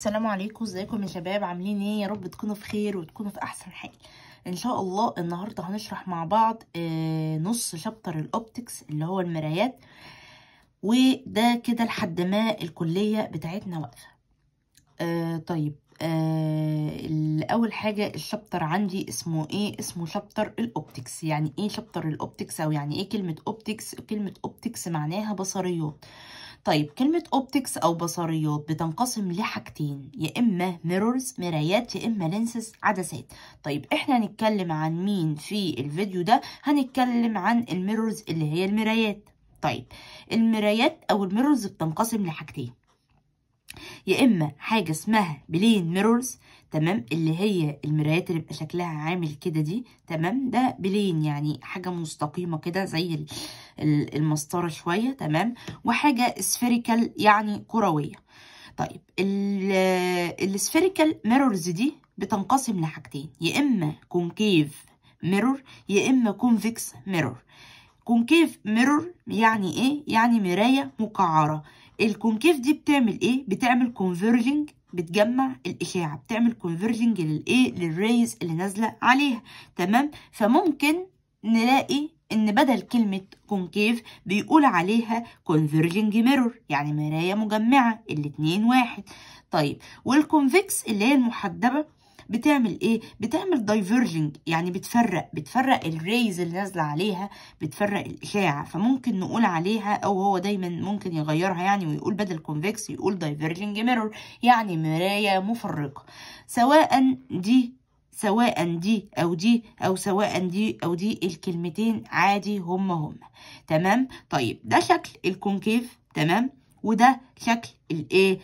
السلام عليكم ازيكم يا شباب عاملين ايه يا رب تكونوا في خير وتكونوا في احسن حال ان شاء الله النهارده هنشرح مع بعض آه، نص شابتر الاوبتكس اللي هو المرايات وده كده لحد ما الكليه بتاعتنا واقفه آه، طيب آه، اول حاجه الشابتر عندي اسمه ايه اسمه شابتر الاوبتكس يعني ايه شابتر الاوبتكس او يعني ايه كلمه اوبتكس كلمه اوبتكس معناها بصريات طيب كلمة اوبتكس أو بصريات بتنقسم لحاجتين يا إما ميرورز مرايات يا إما لينسز عدسات طيب إحنا هنتكلم عن مين في الفيديو ده هنتكلم عن الميرورز اللي هي المرايات طيب المرايات أو الميرورز بتنقسم لحاجتين يا إما حاجة اسمها بلين ميرورز تمام اللي هي المرايات اللي بيبقى شكلها عامل كده دي تمام ده بلين يعني حاجه مستقيمه كده زي المسطره شويه تمام وحاجه سفيريكال يعني كرويه طيب السفيريكال ميرورز دي بتنقسم لحاجتين يا اما كونكيف ميرور يا اما كونفكس ميرور كونكيف ميرور يعني ايه يعني مرايه مقعره الكونكيف دي بتعمل ايه بتعمل كونفرجنج بتجمع الاشاعه بتعمل كونفرجنج للايه للريز اللي نازله عليها تمام فممكن نلاقي ان بدل كلمة كونكيف بيقول عليها converging mirror يعني مراية مجمعة الاتنين واحد طيب والكونفكس اللي هي المحدبة بتعمل ايه بتعمل دايفرجنج يعني بتفرق بتفرق الريز اللي نازله عليها بتفرق الاشعه فممكن نقول عليها او هو دايما ممكن يغيرها يعني ويقول بدل كونفكس يقول دايفرجنج ميرور يعني مرايه مفرقه سواء دي سواء دي او دي او سواء دي او دي الكلمتين عادي هما هما تمام طيب ده شكل الكونكيف تمام وده شكل الايه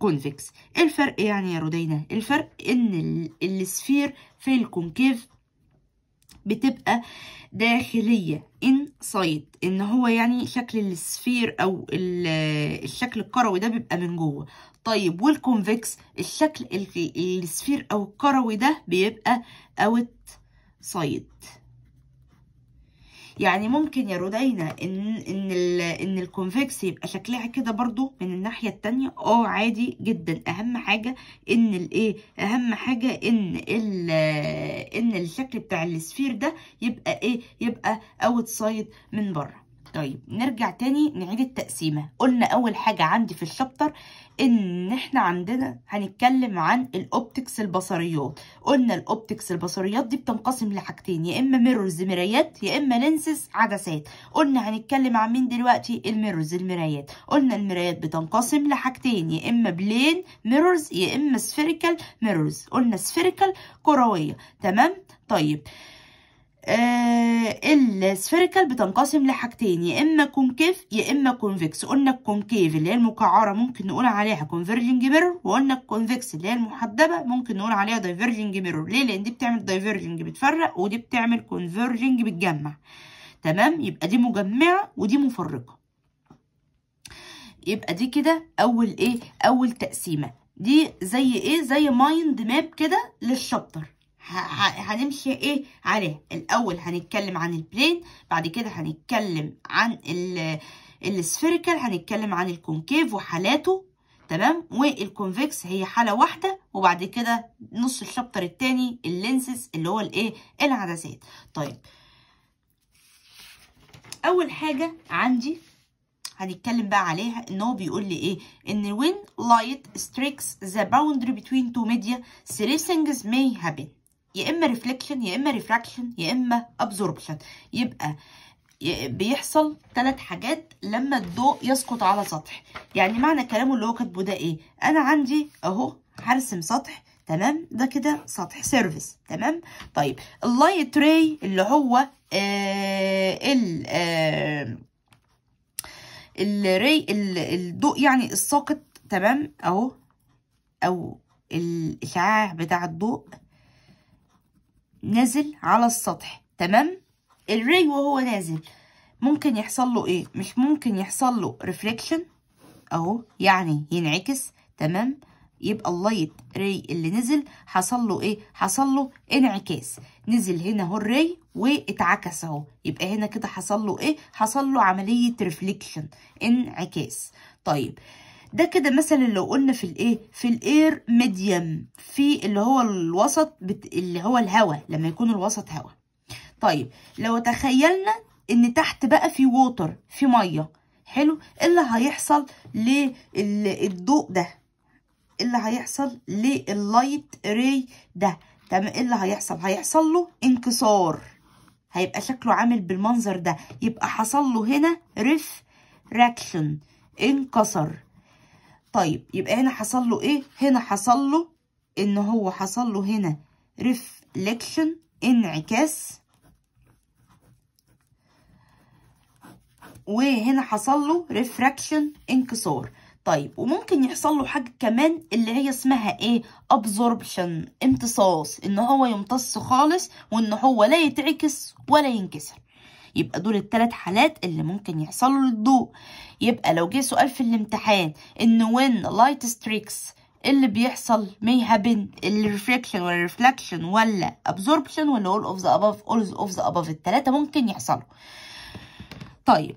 كونفكس ايه الفرق يعني يا رودينا الفرق ان السفير في الكونكيف بتبقى داخلية انسايد ان هو يعني شكل السفير او الشكل الكروي ده بيبقى من جوه طيب والكونفكس الشكل السفير او الكروي ده بيبقى اوت سايد يعني ممكن يا رودينا ان ان ال ان الكونفكس يبقى شكلها كده برضو من الناحيه التانية اه عادي جدا اهم حاجه ان الايه اهم حاجه ان ال ان الشكل بتاع السفير ده يبقى ايه يبقى اوت سايد من بره طيب نرجع تاني نعيد التقسيمة قلنا أول حاجة عندي في الشابتر ان احنا عندنا هنتكلم عن الاوبتكس البصريات قلنا الاوبتكس البصريات دي بتنقسم لحاجتين يا اما ميرورز مرايات يا اما لينسز عدسات قلنا هنتكلم عن مين دلوقتي الميرورز المرايات قلنا المرايات بتنقسم لحاجتين يا اما بلين ميرورز يا اما سفيريكال ميرورز قلنا سفيريكال كرويه تمام طيب آه السفيريكال بتنقسم لحاجتين يا اما كونكيف يا اما كونفكس قلنا الكونكيف اللي هي المكعره ممكن نقول عليها كونفرجنج ميرور وقلنا الكونفكس اللي هي المحدبه ممكن نقول عليها دايفرجنج ميرور ليه لان دي بتعمل دايفرجنج بتفرق ودي بتعمل كونفرجنج بتجمع تمام يبقى دي مجمعه ودي مفرقه يبقى دي كده اول ايه اول تقسيمه دي زي ايه زي مايند ماب كده للشابتر هنمشي ايه عليها الاول هنتكلم عن البلين بعد كده هنتكلم عن السفيريكال هنتكلم عن الكونكيف وحالاته تمام والكونفكس هي حاله واحده وبعد كده نص الشابتر الثاني اللينسز اللي هو الايه العدسات طيب اول حاجه عندي هنتكلم بقى عليها ان هو بيقول لي ايه ان when light strikes the boundary between two media three things may happen يا اما ريفليكشن يا اما ريفراكشن يا اما ابزوربشن يبقى بيحصل ثلاث حاجات لما الضوء يسقط على سطح يعني معنى كلامه اللي هو كاتبه ده ايه انا عندي اهو هرسم سطح تمام ده كده سطح سيرفيس تمام طيب اللايت راي اللي هو آه، ال آه، الري الضوء يعني الساقط تمام اهو او الاشعاع بتاع الضوء نزل على السطح تمام الري وهو نازل ممكن يحصل له ايه مش ممكن يحصل له ريفليكشن اهو يعني ينعكس تمام يبقى اللايت ري اللي نزل حصل له ايه حصل له انعكاس نزل هنا اهو الري واتعكس اهو يبقى هنا كده حصل له ايه حصل له عمليه ريفليكشن انعكاس طيب ده كده مثلا لو قلنا في الايه في الاير ميديم في اللي هو الوسط بت... اللي هو الهواء لما يكون الوسط هواء طيب لو تخيلنا ان تحت بقى في ووتر في ميه حلو ايه اللي هيحصل للضوء ده ايه اللي هيحصل لللايت ري ده تمام ايه اللي هيحصل هيحصل له انكسار هيبقى شكله عامل بالمنظر ده يبقى حصل له هنا ريفراكشن انكسر طيب يبقى هنا حصل له ايه هنا حصل له ان هو حصل له هنا ريفليكشن انعكاس وهنا حصل له ريفراكشن انكسار طيب وممكن يحصل له حاجة كمان اللي هي اسمها ايه absorption امتصاص ان هو يمتص خالص وان هو لا يتعكس ولا ينكسر يبقى دول الثلاث حالات اللي ممكن يحصلوا للضوء يبقى لو جه سؤال في الامتحان ان وين لايت ستريكس اللي بيحصل مي هابن الريفليكشن ولا الريفلكشن ولا ابزوربشن ولا اول اوف ذا اباف اول اوف ذا اباف التلاتة ممكن يحصلوا طيب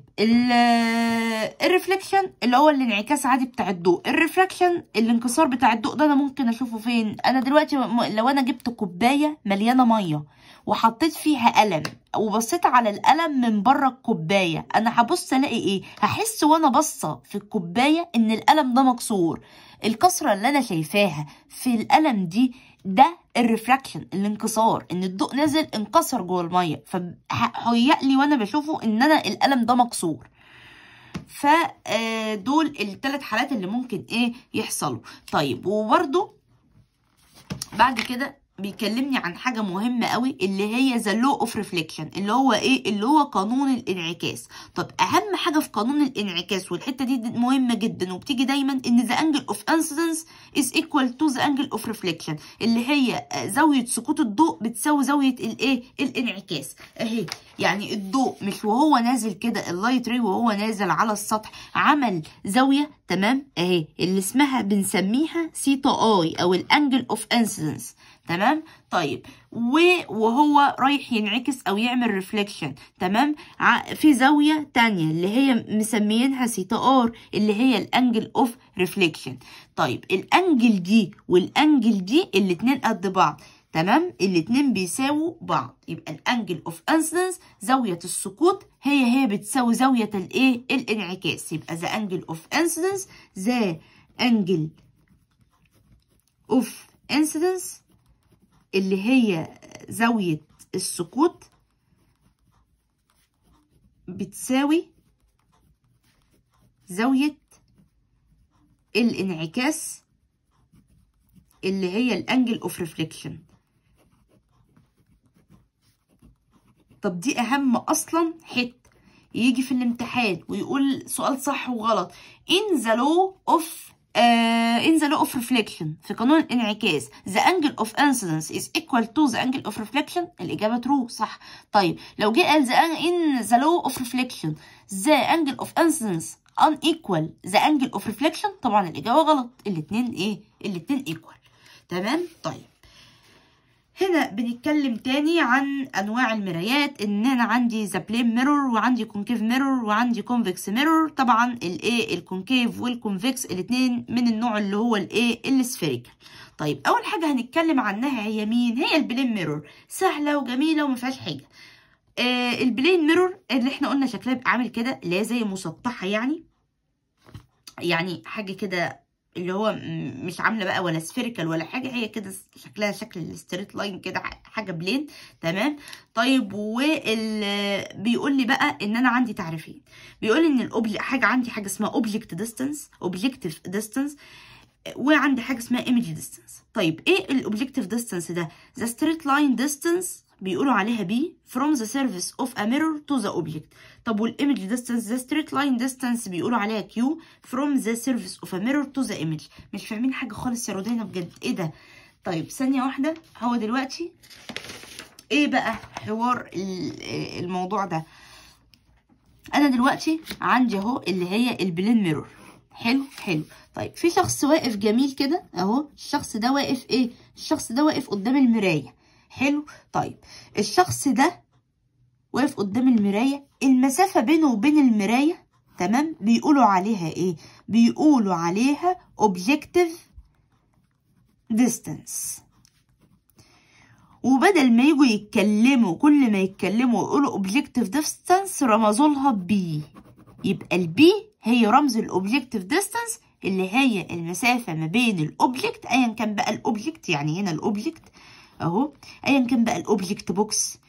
الريفليكشن اللي هو الانعكاس عادي بتاع الضوء الريفلكشن الانكسار بتاع الضوء ده انا ممكن اشوفه فين انا دلوقتي لو انا جبت كوبايه مليانه ميه وحطيت فيها قلم وبصيت على القلم من بره الكوبايه انا هبص الاقي ايه هحس وانا باصه في الكوبايه ان القلم ده مكسور الكسره اللي انا شايفاها في القلم دي ده الريفراكشن الانكسار ان الضوء نازل انكسر جوه الميه فهيق لي وانا بشوفه ان انا القلم ده مكسور فدول آه، الثلاث حالات اللي ممكن ايه يحصلوا طيب وبرده بعد كده بيكلمني عن حاجه مهمه قوي اللي هي ذا لو اوف ريفليكشن اللي هو ايه اللي هو قانون الانعكاس طب اهم حاجه في قانون الانعكاس والحته دي مهمه جدا وبتيجي دايما ان ذا انجل اوف انسيدنس از ايكوال تو ذا انجل اوف ريفليكشن اللي هي زاويه سقوط الضوء بتساوي زاويه الايه الانعكاس اهي يعني الضوء مش وهو نازل كده اللايت ري وهو نازل على السطح عمل زاويه تمام اهي اللي اسمها بنسميها سيتا اي او الانجل اوف انسيدنس تمام طيب وهو رايح ينعكس او يعمل ريفليكشن تمام في زاويه تانية اللي هي مسميينها سيتا ار اللي هي الانجل اوف ريفليكشن طيب الانجل دي والانجل دي الاتنين قد بعض تمام الاتنين بيساووا بعض يبقى الانجل اوف انسدنس زاويه السقوط هي هي بتساوي زاويه الايه الانعكاس يبقى ذا انجل اوف انسدنس ذا انجل اوف انسدنس اللي هي زاوية السقوط بتساوي زاوية الانعكاس اللي هي الانجل اوف ريفليكشن طب دي اهم اصلا حته يجي في الامتحان ويقول سؤال صح وغلط ان the law of in the law of reflection في قانون الانعكاس the angle of incidence is equal to the angle of reflection الإجابة true صح طيب لو جه قال the in the law of reflection the angle of incidence unequal the angle of reflection طبعا الإجابة غلط الاتنين إيه الاتنين equal تمام طيب هنا بنتكلم تاني عن انواع المرايات ان انا عندي ذا بلين ميرور وعندي كونكيف ميرور وعندي كونفكس ميرور طبعا الايه الكونكيف والكونفكس الاثنين من النوع اللي هو الايه السفيريكال طيب اول حاجه هنتكلم عنها هي مين هي البلين ميرور سهله وجميله وما فيهاش حاجه آه البلين ميرور اللي احنا قلنا شكلها بيبقى عامل كده لا زي مسطحه يعني يعني حاجه كده اللي هو مش عامله بقى ولا سفيريكال ولا حاجه هي كده شكلها شكل الستريت لاين كده حاجه بلين تمام طيب وال بيقول لي بقى ان انا عندي تعريفين بيقول لي ان الاوبج حاجه عندي حاجه اسمها اوبجكت ديستانس اوبجكتيف ديستانس وعندي حاجه اسمها ايمج ديستانس طيب ايه الاوبجكتيف ديستانس ده ذا ستريت لاين ديستانس بيقولوا عليها بي from the surface of a mirror to the object طب والايمج distance the straight line distance بيقولوا عليها Q from the surface of a mirror to the image مش فاهمين حاجة خالص يا رودينا بجد ايه ده طيب ثانية واحدة هو دلوقتي ايه بقى حوار الموضوع ده انا دلوقتي عندي اهو اللي هي البلين ميرور حلو حلو طيب في شخص واقف جميل كده اهو الشخص ده واقف ايه الشخص ده واقف قدام المرايه حلو طيب الشخص ده واقف قدام المرايه المسافه بينه وبين المرايه تمام بيقولوا عليها ايه بيقولوا عليها objective distance وبدل ما يجوا يتكلموا كل ما يتكلموا يقولوا objective distance رمزوا لها بي يبقى البي هي رمز objective distance اللي هي المسافه ما بين الاوبجكت ايا كان بقى الاوبجكت يعني هنا الاوبجكت اهو ايا كان بقى الاوبجكت بوكس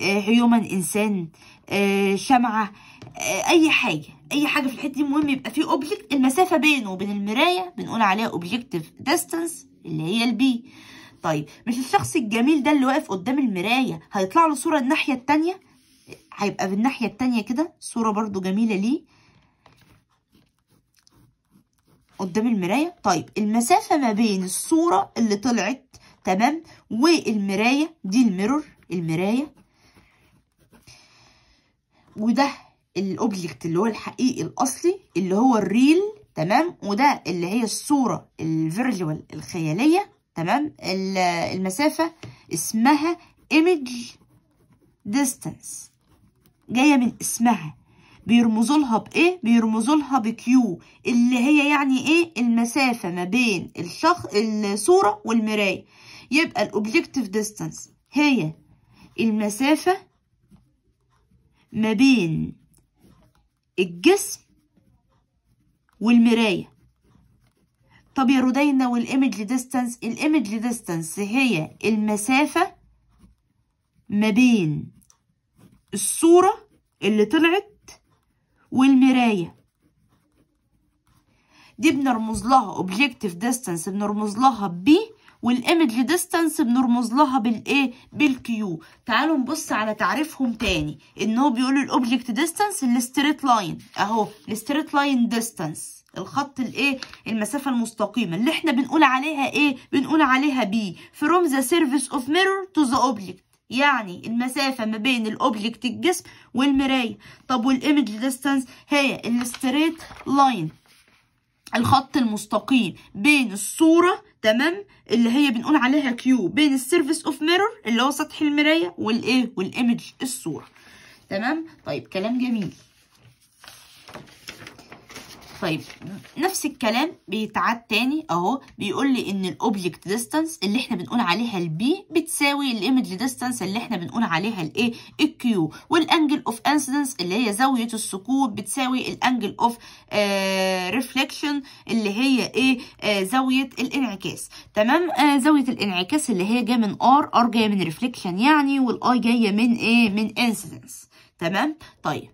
هيومن انسان آه، شمعه آه، اي حاجه اي حاجه في الحته دي المهم يبقى في اوبجكت المسافه بينه وبين المرايه بنقول عليها اوبجكتيف ديستانس اللي هي البي طيب مش الشخص الجميل ده اللي واقف قدام المرايه هيطلع له صوره الناحيه التانية هيبقى بالناحيه التانية كده صوره برضو جميله ليه قدام المرايه طيب المسافه ما بين الصوره اللي طلعت تمام والمراية دي الميرور المراية وده الاوبجكت اللي هو الحقيقي الاصلي اللي هو الريل تمام وده اللي هي الصورة الفيرجوال الخيالية تمام المسافة اسمها image distance جاية من اسمها بيرمزوا لها بايه بيرمزوا لها بكيو اللي هي يعني ايه المسافه ما بين الشخ الصوره والمرايه يبقى الأوبجيكتيف ديستانس هي المسافة ما بين الجسم والمراية طب يا رودينا والإيمج ديستانس الإيمج ديستانس هي المسافة ما بين الصورة اللي طلعت والمراية دي بنرمز لها objective distance بنرمز لها ب والايمج ديستانس بنرمز لها بالايه بالكيو تعالوا نبص على تعريفهم تاني ان هو بيقول الاوبجكت ديستانس الستريت لاين اهو الستريت لاين ديستانس الخط الايه المسافه المستقيمه اللي احنا بنقول عليها ايه بنقول عليها بي from the surface of mirror to the object يعني المسافة ما بين الأوبجكت الجسم والمراية طب والإيمج ديستانس هي الستريت لاين الخط المستقيم بين الصورة تمام اللي هي بنقول عليها كيو بين السيرفيس اوف ميرور اللي هو سطح المرايه والايه والايمج الصوره تمام طيب كلام جميل طيب نفس الكلام بيتعاد تاني اهو بيقول لي ان الاوبجكت ديستانس اللي احنا بنقول عليها البي بتساوي الايمج ديستانس اللي احنا بنقول عليها الايه الكيو والانجل اوف انسيدنس اللي هي زاويه السقوط بتساوي الانجل اوف ريفليكشن اللي هي ايه آه زاويه الانعكاس تمام آه زاويه الانعكاس اللي هي جايه من ار ار جايه من ريفليكشن يعني والاي جايه من ايه من انسيدنس تمام طيب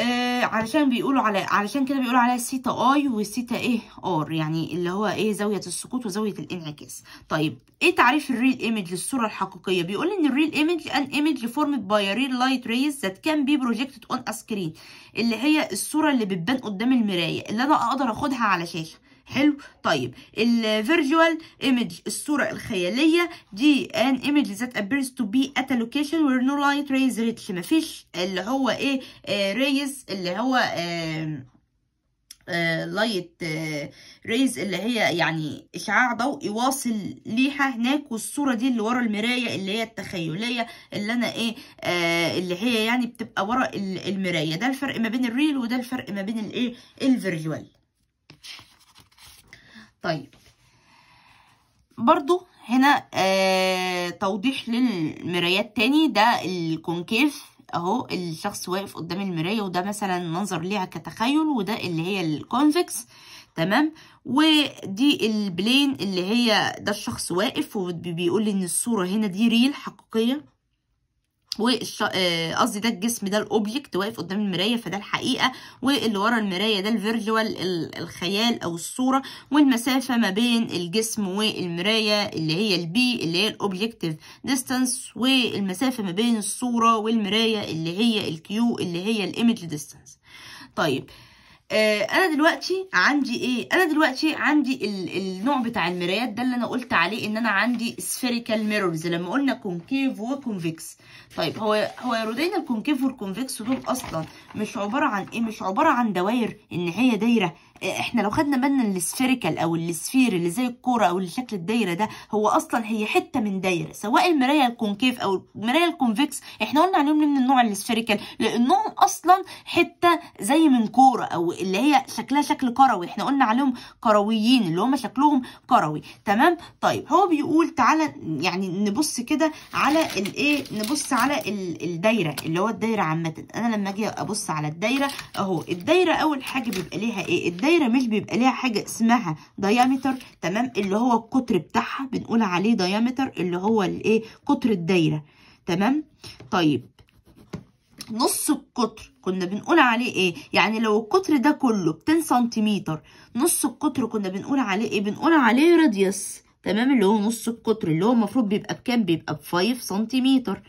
آه علشان بيقولوا على علشان كده بيقولوا عليها سيتا اي وسيتا ايه ار يعني اللي هو ايه زاويه السقوط وزاويه الانعكاس طيب ايه تعريف الريل ايمج للصوره الحقيقيه بيقول ان الريل ايمج ان ايمج فورمد باي ريل لايت ريز ذات كان بي بروجكتد اون سكرين اللي هي الصوره اللي بتبان قدام المرايه اللي انا اقدر اخدها على شاشه حلو طيب virtual image الصوره الخياليه دي ان ايمج ذات appears to be at a location where no light rays reach مفيش اللي هو ايه ريز آه، اللي هو آه لايت آه، ريز اللي هي يعني اشعاع ضوئي واصل ليها هناك والصوره دي اللي ورا المرايه اللي هي التخيليه اللي انا ايه آه اللي هي يعني بتبقى ورا المرايه ده الفرق ما بين الريل وده الفرق ما بين الايه الفيرجوال طيب برضو هنا آه توضيح للمرايات تاني ده الكونكيف اهو الشخص واقف قدام المرايه وده مثلا منظر ليها كتخيل وده اللي هي الكونفكس تمام ودي البلين اللي هي ده الشخص واقف وبيقول ان الصوره هنا دي ريل حقيقيه وقصدي آه، ده الجسم ده الاوبجكت واقف قدام المرايه فده الحقيقه واللي ورا المرايه ده الفيرجوال الخيال او الصوره والمسافه ما بين الجسم والمرايه اللي هي البي اللي هي الاوبجكتيف ديستانس والمسافه ما بين الصوره والمرايه اللي هي الكيو اللي هي الايمج ديستانس طيب آه، انا دلوقتي عندي ايه انا دلوقتي عندي النوع بتاع المرايات ده اللي انا قلت عليه ان انا عندي spherical mirrors لما قلنا كونكيف وكونفكس طيب هو هو يرودين الكونكيف والكونفكس دول اصلا مش عباره عن ايه مش عباره عن دوائر ان هي دايره احنا لو خدنا بالنا السفيريكال او السفير اللي زي الكوره او اللي شكل الدايره ده هو اصلا هي حته من دايره سواء المرايه الكونكيف او المرايه الكونفكس احنا قلنا عليهم من النوع السفيريكال لانهم اصلا حته زي من كوره او اللي هي شكلها شكل كروي احنا قلنا عليهم كرويين اللي هم شكلهم كروي تمام طيب هو بيقول تعالى يعني نبص كده على الايه نبص على الدايره اللي هو الدايره عامه انا لما اجي ابص على الدايره اهو الدايره اول حاجه بيبقى ليها ايه الدايرة الدايره مش بيبقى ليها حاجه اسمها دايمتر تمام اللي هو القطر بتاعها بنقول عليه دايمتر اللي هو الايه قطر الدايره تمام طيب نص القطر كنا بنقول عليه ايه يعني لو القطر ده كله 10 سنتيمتر نص القطر كنا بنقول عليه ايه بنقول عليه راديوس تمام اللي هو نص القطر اللي هو المفروض بيبقى بكام بيبقى ب 5 سنتيمتر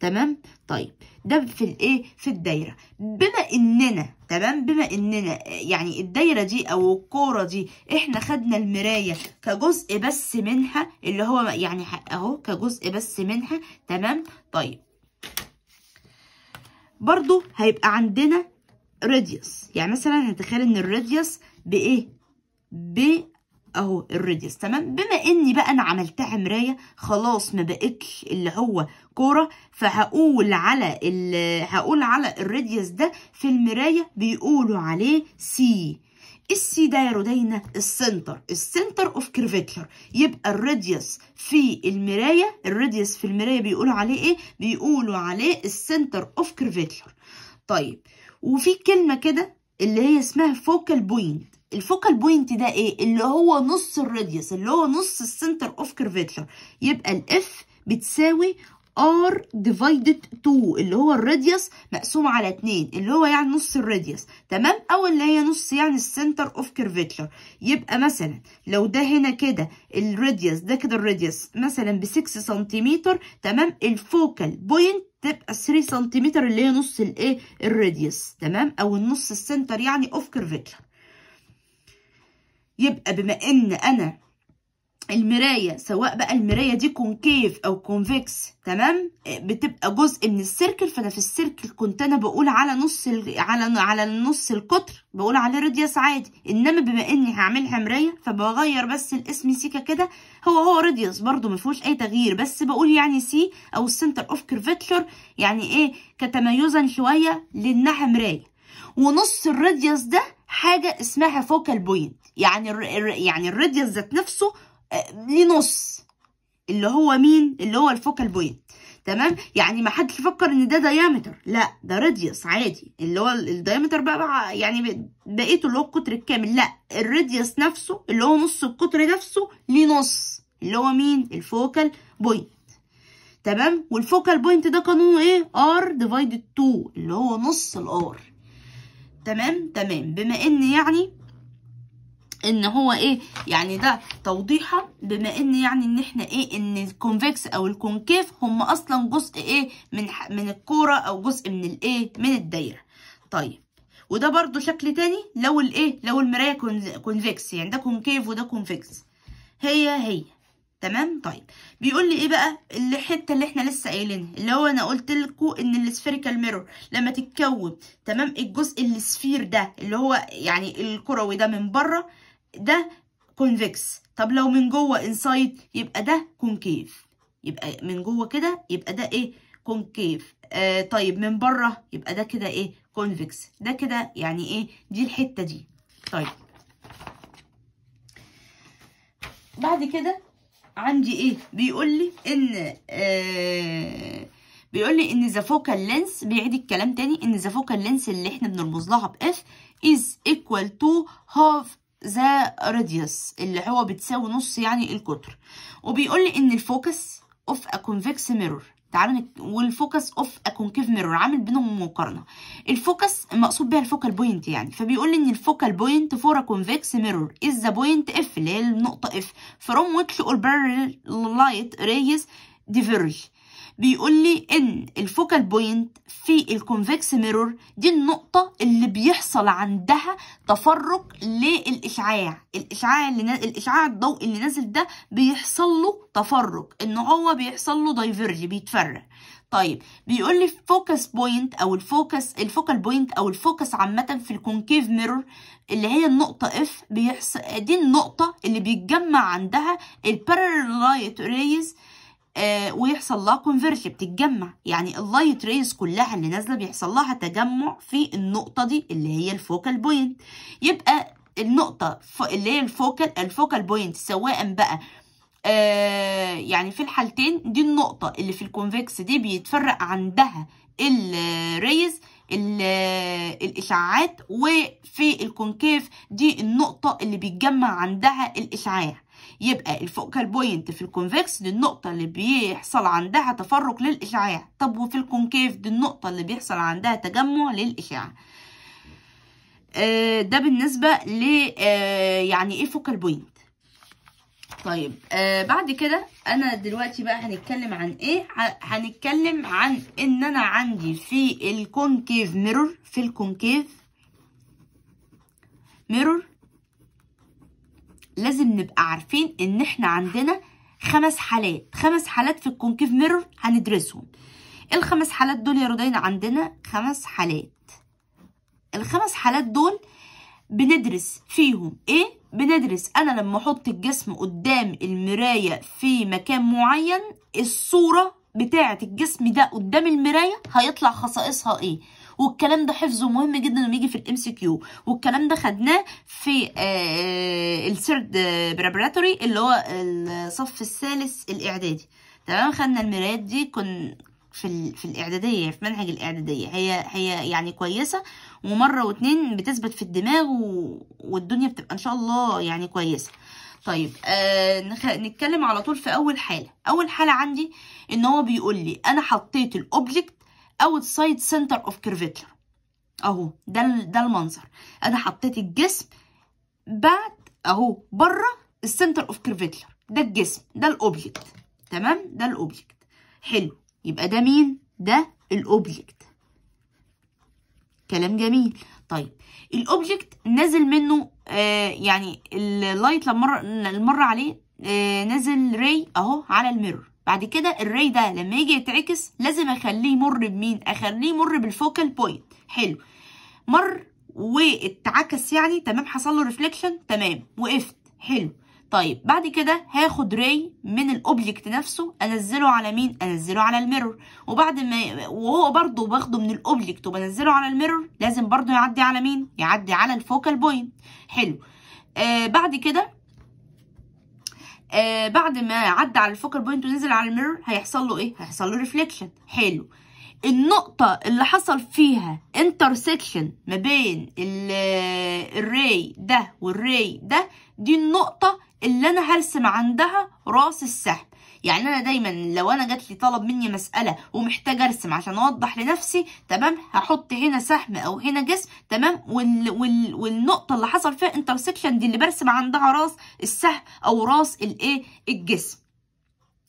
تمام طيب ده في الايه في الدايره بما اننا تمام بما اننا يعني الدايره دي او الكوره دي احنا خدنا المرايه كجزء بس منها اللي هو يعني اهو كجزء بس منها تمام طيب برضو هيبقى عندنا راديوس يعني مثلا هنتخيل ان الراديوس بايه ب اهو الراديوس تمام بما اني بقى انا عملتها مرايه خلاص ما بقتش اللي هو كوره فهقول على هقول على الراديوس ده في المرايه بيقولوا عليه سي السي ده يا رودينا السنتر السنتر اوف كيرفيتشر يبقى الراديوس في المرايه الراديوس في المرايه بيقولوا عليه ايه بيقولوا عليه السنتر اوف كيرفيتشر طيب وفي كلمه كده اللي هي اسمها فوكال بوينت الفوكال بوينت ده ايه اللي هو نص الراديوس اللي هو نص السنتر اوف كيرفيتشر يبقى الاف بتساوي ار ديفايدد 2 اللي هو الراديوس مقسوم على 2 اللي هو يعني نص الراديوس تمام او اللي هي نص يعني السنتر اوف كيرفيتشر يبقى مثلا لو ده هنا كده الراديوس ده كده الراديوس مثلا ب 6 سنتيمتر تمام الفوكال بوينت تبقى 3 سنتيمتر اللي هي نص الايه الراديوس تمام او النص السنتر يعني اوف كيرفيتشر يبقى بما ان انا المراية سواء بقى المراية دي كونكيف أو كونفكس تمام بتبقى جزء من السيركل فأنا في السيركل كنت أنا بقول على نص ال... على على النص القطر بقول عليه راديوس عادي إنما بما إني هعملها مراية فبغير بس الاسم سيكا كده هو هو راديوس برضو ما فيهوش أي تغيير بس بقول يعني سي أو السنتر أوف كيرفيتشر يعني إيه كتميزا شوية لأنها مراية ونص الراديوس ده حاجه اسمها فوكال بوينت يعني الـ يعني الراديوس ذات نفسه آه، لنص اللي هو مين اللي هو الفوكال بوينت تمام يعني ما حدش يفكر ان ده دايمتر لا ده راديوس عادي اللي هو الدايمتر بقى, بقى يعني بقيته اللي هو القطر الكامل لا الراديوس نفسه اللي هو نص القطر نفسه لنص اللي هو مين الفوكال بوينت تمام والفوكال بوينت ده قانونه ايه ار ديفايدد 2 اللي هو نص الار تمام تمام بما ان يعني ان هو ايه يعني ده توضيحه بما ان يعني ان احنا ايه ان الكونفكس او الكونكيف هم اصلا جزء ايه من من الكوره او جزء من الايه من الدايره طيب وده برضو شكل تاني لو الايه لو المرايه كونفكس يعني ده كونكيف وده كونفكس هي هي تمام طيب بيقول لي ايه بقى اللي الحته اللي احنا لسه قايلينها اللي هو انا قلت لكم ان السفيريكال ميرور لما تتكون تمام الجزء السفير ده اللي هو يعني الكروي ده من بره ده كونفكس طب لو من جوه انسايد يبقى ده كونكيف يبقى من جوه كده يبقى ده ايه كونكيف آه طيب من بره يبقى ده كده ايه كونفكس ده كده يعني ايه دي الحته دي طيب بعد كده عندي ايه بيقول لي ان آه بيقول لي ان ذا فوكال لينس بيعيد الكلام تاني ان ذا فوكال لينس اللي احنا بنرمز لها باف از ايكوال تو هاف ذا راديوس اللي هو بتساوي نص يعني القطر وبيقول لي ان الفوكس اوف ا كونفكس ميرور تعالوا نك... والفوكس اوف كونكيف ميرور عامل بينهم مقارنه الفوكس مقصود بيها الفوكال بوينت يعني فبيقول ان الفوكال بوينت فور كونفكس ميرور از ذا بوينت اف اللي هي النقطه اف فروم ويتش اول بارل لايت ريز ديفيرج بيقول لي ان الفوكال بوينت في الكونفكس ميرور دي النقطه اللي بيحصل عندها تفرق للاشعاع الاشعاع اللي نز... الاشعاع الضوء اللي نازل ده بيحصل له تفرق ان هو بيحصل له دايفرج بيتفرق طيب بيقول لي فوكس بوينت او الفوكس الفوكال بوينت او الفوكس عامه في الكونكيف ميرور اللي هي النقطه اف بيحصل دي النقطه اللي بيتجمع عندها البارالايت لايت ريز آه، ويحصل لها كونفرجن بتتجمع يعني اللايت ريز كلها اللي نازله بيحصل لها تجمع في النقطه دي اللي هي الفوكال بوينت يبقى النقطه اللي هي الفوكال الفوكال بوينت سواء بقى آه، يعني في الحالتين دي النقطه اللي في الكونفكس دي بيتفرق عندها الريز الاشعاعات وفي الكونكيف دي النقطه اللي بيتجمع عندها الاشعاع يبقى الفوكال بوينت في الكونفكس دي النقطه اللي بيحصل عندها تفرق للاشعاع طب وفي الكونكيف دي النقطه اللي بيحصل عندها تجمع للاشعاع آه، ده بالنسبه ل آه، يعني ايه فوكال بوينت طيب آه بعد كده انا دلوقتي بقى هنتكلم عن ايه هنتكلم عن ان انا عندي في الكونكيف ميرور في الكونكيف ميرور لازم نبقى عارفين ان احنا عندنا خمس حالات خمس حالات في الكونكيف ميرور هندرسهم الخمس حالات دول يا رودين عندنا خمس حالات الخمس حالات دول بندرس فيهم ايه بندرس انا لما احط الجسم قدام المرايه في مكان معين الصوره بتاعه الجسم ده قدام المرايه هيطلع خصائصها ايه والكلام ده حفظه مهم جدا انه يجي في الام سي كيو والكلام ده خدناه في آه، الثيرد بريبراتوري اللي هو الصف الثالث الاعدادي تمام خدنا المرايات دي كن في في الاعداديه في منهج الاعداديه هي هي يعني كويسه ومره واتنين بتثبت في الدماغ و... والدنيا بتبقى ان شاء الله يعني كويسه طيب آه نخ... نتكلم على طول في اول حاله اول حاله عندي ان هو بيقول لي انا حطيت الاوبجكت اوتسايد سنتر اوف curvature اهو ده ده المنظر انا حطيت الجسم بعد اهو بره السنتر اوف كيرفيتلر ده الجسم ده الاوبجكت تمام ده الاوبجكت حلو يبقى ده مين ده الاوبجكت كلام جميل طيب الاوبجكت نازل منه آه يعني اللايت لما المره عليه آه نازل ري اهو على الميرور بعد كده الري ده لما يجي يتعكس لازم اخليه يمر بمين اخليه يمر بالفوكال بوينت حلو مر واتعكس يعني تمام حصل له ريفليكشن تمام وقفت حلو طيب بعد كده هاخد ري من الاوبجكت نفسه انزله على مين انزله على الميرور وبعد ما وهو برضه باخده من الاوبجكت وبنزله على الميرور لازم برضه يعدي على مين يعدي على الفوكال بوينت حلو آه بعد كده آه بعد ما عدى على الفوكل بوينت ونزل على الميرور هيحصل له ايه هيحصل له ريفليكشن حلو النقطة اللي حصل فيها انترسكشن ما بين الري ده والري ده دي النقطة اللي أنا هرسم عندها راس السهم يعني انا دايما لو انا جات لي طلب مني مساله ومحتاجه ارسم عشان اوضح لنفسي تمام هحط هنا سهم او هنا جسم تمام وال وال والنقطه اللي حصل فيها انترسكشن دي اللي برسم عندها راس السهم او راس الايه الجسم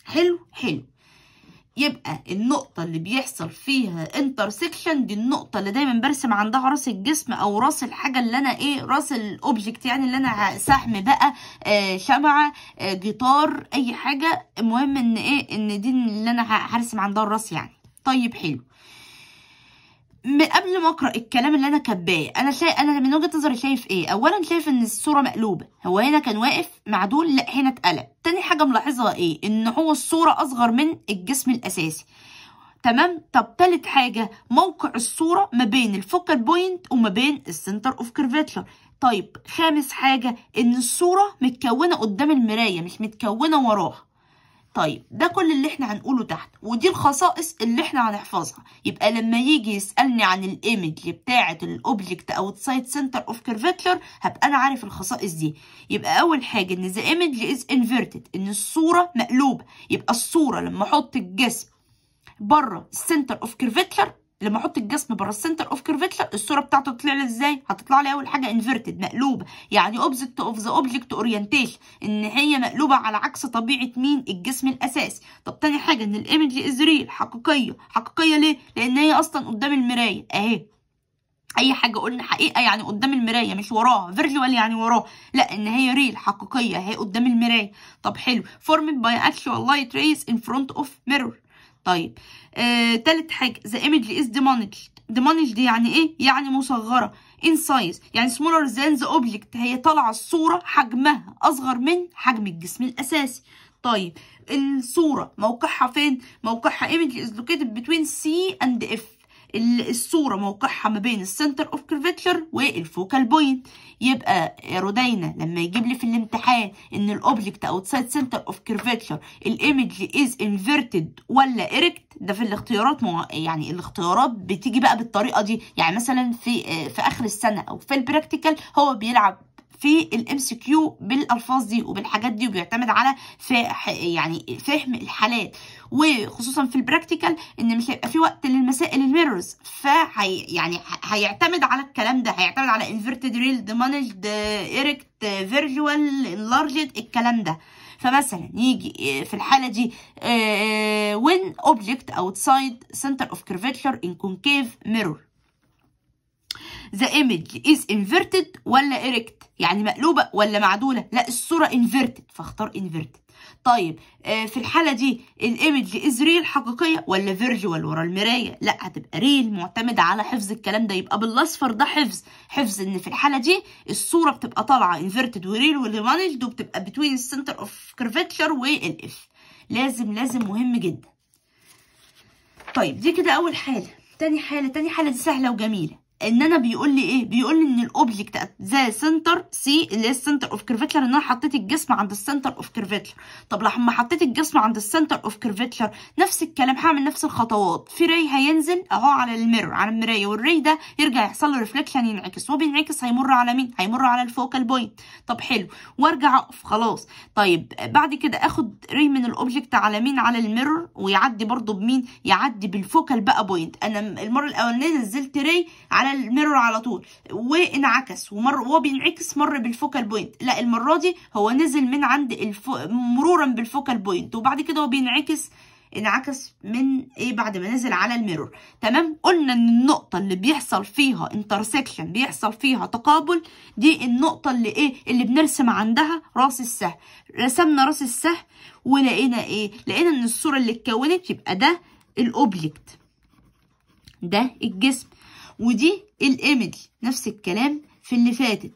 حلو حلو يبقى النقطة اللي بيحصل فيها انترسكشن دي النقطة اللي دايما برسم عندها راس الجسم او راس الحاجة اللي انا ايه راس الاوبجكت يعني اللي انا سحم بقى آه شمعة آه جيتار اي حاجة المهم ان ايه ان دي اللي انا هرسم عندها الراس يعني طيب حلو قبل ما اقرا الكلام اللي انا كاتباه انا شا... انا من وجهه نظري شايف ايه اولا شايف ان الصوره مقلوبه هو هنا كان واقف مع دول لا هنا اتقلب تاني حاجه ملاحظها ايه ان هو الصوره اصغر من الجسم الاساسي تمام طب تالت حاجه موقع الصوره ما بين الفوكال بوينت وما بين السنتر اوف كيرفيتشر طيب خامس حاجه ان الصوره متكونه قدام المرايه مش متكونه وراها طيب ده كل اللي احنا هنقوله تحت ودي الخصائص اللي احنا هنحفظها يبقى لما يجي يسالني عن الايمج بتاعه الاوبجكت او السايد سنتر اوف كيرفيتشر هبقى انا عارف الخصائص دي يبقى اول حاجه ان ذا ايمج از انفيرتد ان الصوره مقلوبه يبقى الصوره لما احط الجسم بره السنتر اوف كيرفيتشر لما احط الجسم بره السنتر اوف كيرفتلر الصوره بتاعته تطلع لي ازاي هتطلع لي اول حاجه انفيرتد مقلوبه يعني اوبزيت اوف ذا اوبجكت اورينتيشن ان هي مقلوبه على عكس طبيعه مين الجسم الاساسي طب تاني حاجه ان الايمج از ريل حقيقيه حقيقيه ليه لان هي اصلا قدام المرايه اهي اي حاجه قلنا حقيقه يعني قدام المرايه مش وراها فيرجوال يعني وراها لا ان هي ريل حقيقيه هي قدام المرايه طب حلو فورمد باي اكشوال لايت ريز ان فرونت اوف ميرور طيب آه تالت حاجه ذا ايمج از ديمونجد ديمونجد يعني ايه يعني مصغره ان سايز يعني سمولر ذان ذا اوبجكت هي طالعه الصوره حجمها اصغر من حجم الجسم الاساسي طيب الصوره موقعها فين موقعها ايمج از لوكيتد بتوين سي اند اف الصورة موقعها ما بين السنتر اوف كيرفتشر والفوكال بوينت يبقى رودينا لما يجيب لي في الامتحان ان الاوبجكت اوتسايد سنتر اوف كيرفتشر الايمج از انفيرتد ولا اريكت ده في الاختيارات مو يعني الاختيارات بتيجي بقى بالطريقة دي يعني مثلا في آه، في اخر السنة او في البراكتيكال هو بيلعب في الام سي كيو بالالفاظ دي وبالحاجات دي وبيعتمد على فاح يعني فهم الحالات وخصوصا في البراكتيكال ان مش هيبقى في وقت للمسائل الميرورز فهي يعني هيعتمد على الكلام ده هيعتمد على انفيرتد ريل مانجد ايركت فيرجوال انلارجد الكلام ده فمثلا يجي آه، في الحاله دي وين اوبجكت اوتسايد سنتر اوف كيرفيتشر ان كونكيف ميرور the image is inverted ولا erect يعني مقلوبه ولا معدوله لا الصوره انفيرتد فاختار انفيرتد طيب آه في الحاله دي الايمج از ريل حقيقيه ولا فيرجوال ورا المرايه لا هتبقى ريل معتمده على حفظ الكلام ده يبقى بالاصفر ده حفظ حفظ ان في الحاله دي الصوره بتبقى طالعه انفيرتد وريل والليمانجد وبتبقى بتوين السنتر اوف كرفتشر والاف لازم لازم مهم جدا طيب دي كده اول حاله تاني حاله تاني حاله دي سهله وجميله ان انا بيقول لي ايه بيقول لي ان الاوبجكت ذا سنتر سي اللي هي السنتر اوف كيرفيتشر ان انا حطيت الجسم عند السنتر اوف كيرفيتشر طب لما حطيت الجسم عند السنتر اوف كيرفيتشر نفس الكلام هعمل نفس الخطوات في راي هينزل اهو على الميرور على المرايه والراي ده يرجع يحصل له ريفليكشن ينعكس هو بينعكس هيمر على مين هيمر على الفوكال بوينت طب حلو وارجع اقف خلاص طيب بعد كده اخد راي من الاوبجكت على مين على الميرور ويعدي برده بمين يعدي بالفوكال بقى بوينت انا المره الاولانيه نزلت راي على الميرور على طول وانعكس ومر وهو بينعكس مر بالفوكال بوينت لا المره دي هو نزل من عند الفو مرورا بالفوكال بوينت وبعد كده هو بينعكس انعكس من ايه بعد ما نزل على الميرور تمام قلنا ان النقطه اللي بيحصل فيها انترسكشن بيحصل فيها تقابل دي النقطه اللي ايه اللي بنرسم عندها راس السهم رسمنا راس السهم ولقينا ايه لقينا ان الصوره اللي اتكونت يبقى ده الاوبجكت ده الجسم ودي الايمج نفس الكلام في اللي فاتت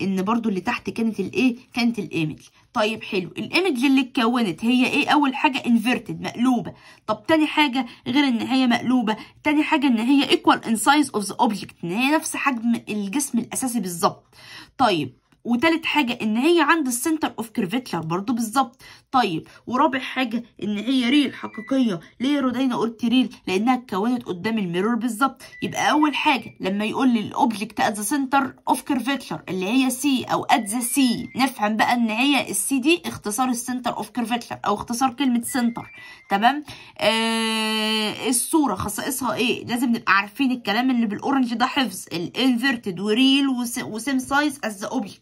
ان برضو اللي تحت كانت الايه كانت الايمج طيب حلو الايمج اللي اتكونت هي ايه اول حاجه انفيرتد مقلوبه طب تاني حاجه غير ان هي مقلوبه تاني حاجه ان هي ايكوال ان سايز اوف ذا اوبجكت ان هي نفس حجم الجسم الاساسي بالظبط طيب وتالت حاجة إن هي عند السنتر أوف كيرفيتشر برضو بالظبط طيب ورابع حاجه ان هي ريل حقيقيه ليه رودينا قلت ريل لانها اتكونت قدام الميرور بالظبط يبقى اول حاجه لما يقول لي الاوبجكت ات ذا سنتر اوف كيرفيتشر اللي هي سي او ات ذا سي نفهم بقى ان هي السي دي اختصار السنتر اوف كيرفيتشر او اختصار كلمه سنتر تمام آه الصوره خصائصها ايه لازم نبقى عارفين الكلام اللي بالاورنج ده حفظ الانفيرتد وريل وسيم سايز از ذا اوبجكت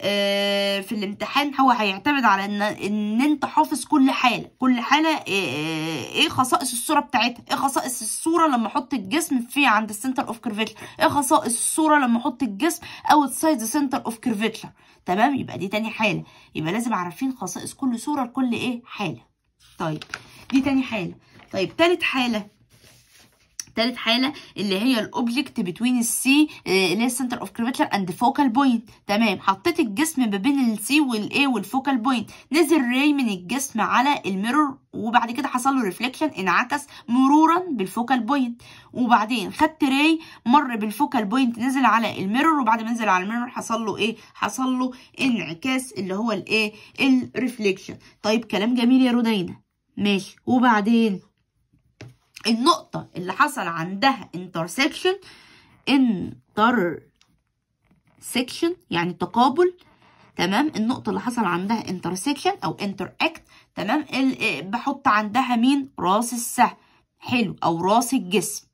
آه، في الامتحان هو هيعتمد على ان ان انت حافظ كل حاله كل حاله آه، آه، ايه خصائص الصوره بتاعتها ايه خصائص الصوره لما احط الجسم في عند السنتر اوف كيرفيتشر ايه خصائص الصوره لما احط الجسم اوت سايد سنتر اوف كيرفيتشر تمام يبقى دي تاني حاله يبقى لازم عارفين خصائص كل صوره لكل ايه حاله طيب دي تاني حاله طيب تالت حاله تالت حاله اللي هي الاوبجكت بتوين السي اللي هي السنتر اوف كريفيتشر اند فوكال بوينت تمام حطيت الجسم ما بين السي والاي والفوكال بوينت نزل راي من الجسم على الميرور وبعد كده حصل له ريفليكشن انعكس مرورا بالفوكال بوينت وبعدين خدت راي مر بالفوكال بوينت نزل على الميرور وبعد ما نزل على الميرور حصل له ايه حصل له انعكاس اللي هو الايه الريفليكشن طيب كلام جميل يا رودينا ماشي وبعدين النقطة اللي حصل عندها intersection intersection يعني تقابل تمام النقطة اللي حصل عندها intersection أو interact تمام آه، بحط عندها مين راس السهم حلو أو راس الجسم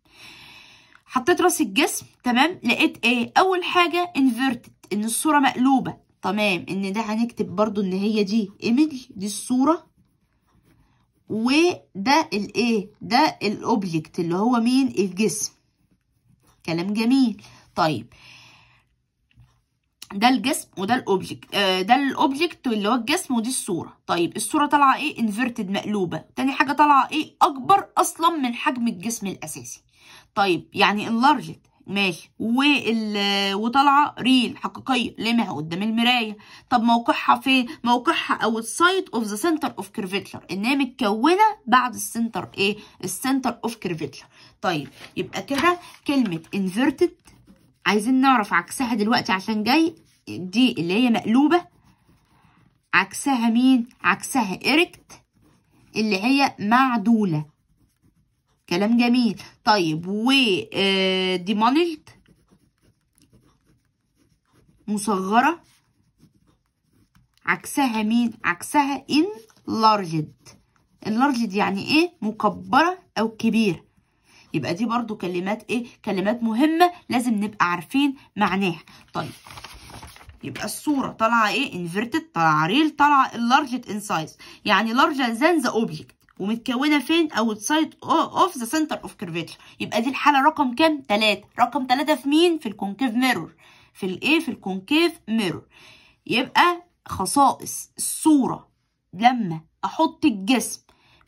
حطيت راس الجسم تمام لقيت ايه أول حاجة inverted إن الصورة مقلوبة تمام إن ده هنكتب برضو إن هي دي image دي الصورة وده الايه ده الاوبجكت اللي هو مين الجسم كلام جميل طيب ده الجسم وده الاوبجكت آه ده الاوبجكت اللي هو الجسم ودي الصوره طيب الصوره طالعه ايه انفيرتد مقلوبه تاني حاجه طالعه ايه اكبر اصلا من حجم الجسم الاساسي طيب يعني انلارجت ماشي وال... وطالعه ريل حقيقيه لمها قدام المرايه طب موقعها فين موقعها او السايد اوف ذا سنتر اوف كيرفيتلر انها متكونه بعد السنتر ايه السنتر اوف كيرفيتلر طيب يبقى كده كلمه انفيرتد عايزين نعرف عكسها دلوقتي عشان جاي دي اللي هي مقلوبه عكسها مين عكسها اريكت اللي هي معدوله كلام جميل طيب و ديمانلد آه، مصغرة عكسها مين عكسها ان لارجد لارجد يعني ايه مكبرة او كبيرة يبقى دي برضو كلمات ايه كلمات مهمة لازم نبقى عارفين معناها طيب يبقى الصورة طالعة ايه انفيرتد طالعة ريل طالعة لارجد ان سايز يعني لارجر ذان ذا اوبجكت ومتكونه فين اوتسايد اوف ذا سنتر اوف كيرفيتشر يبقى دي الحاله رقم كام 3 رقم 3 في مين في الكونكيف ميرور في الايه في الكونكيف ميرور يبقى خصائص الصوره لما احط الجسم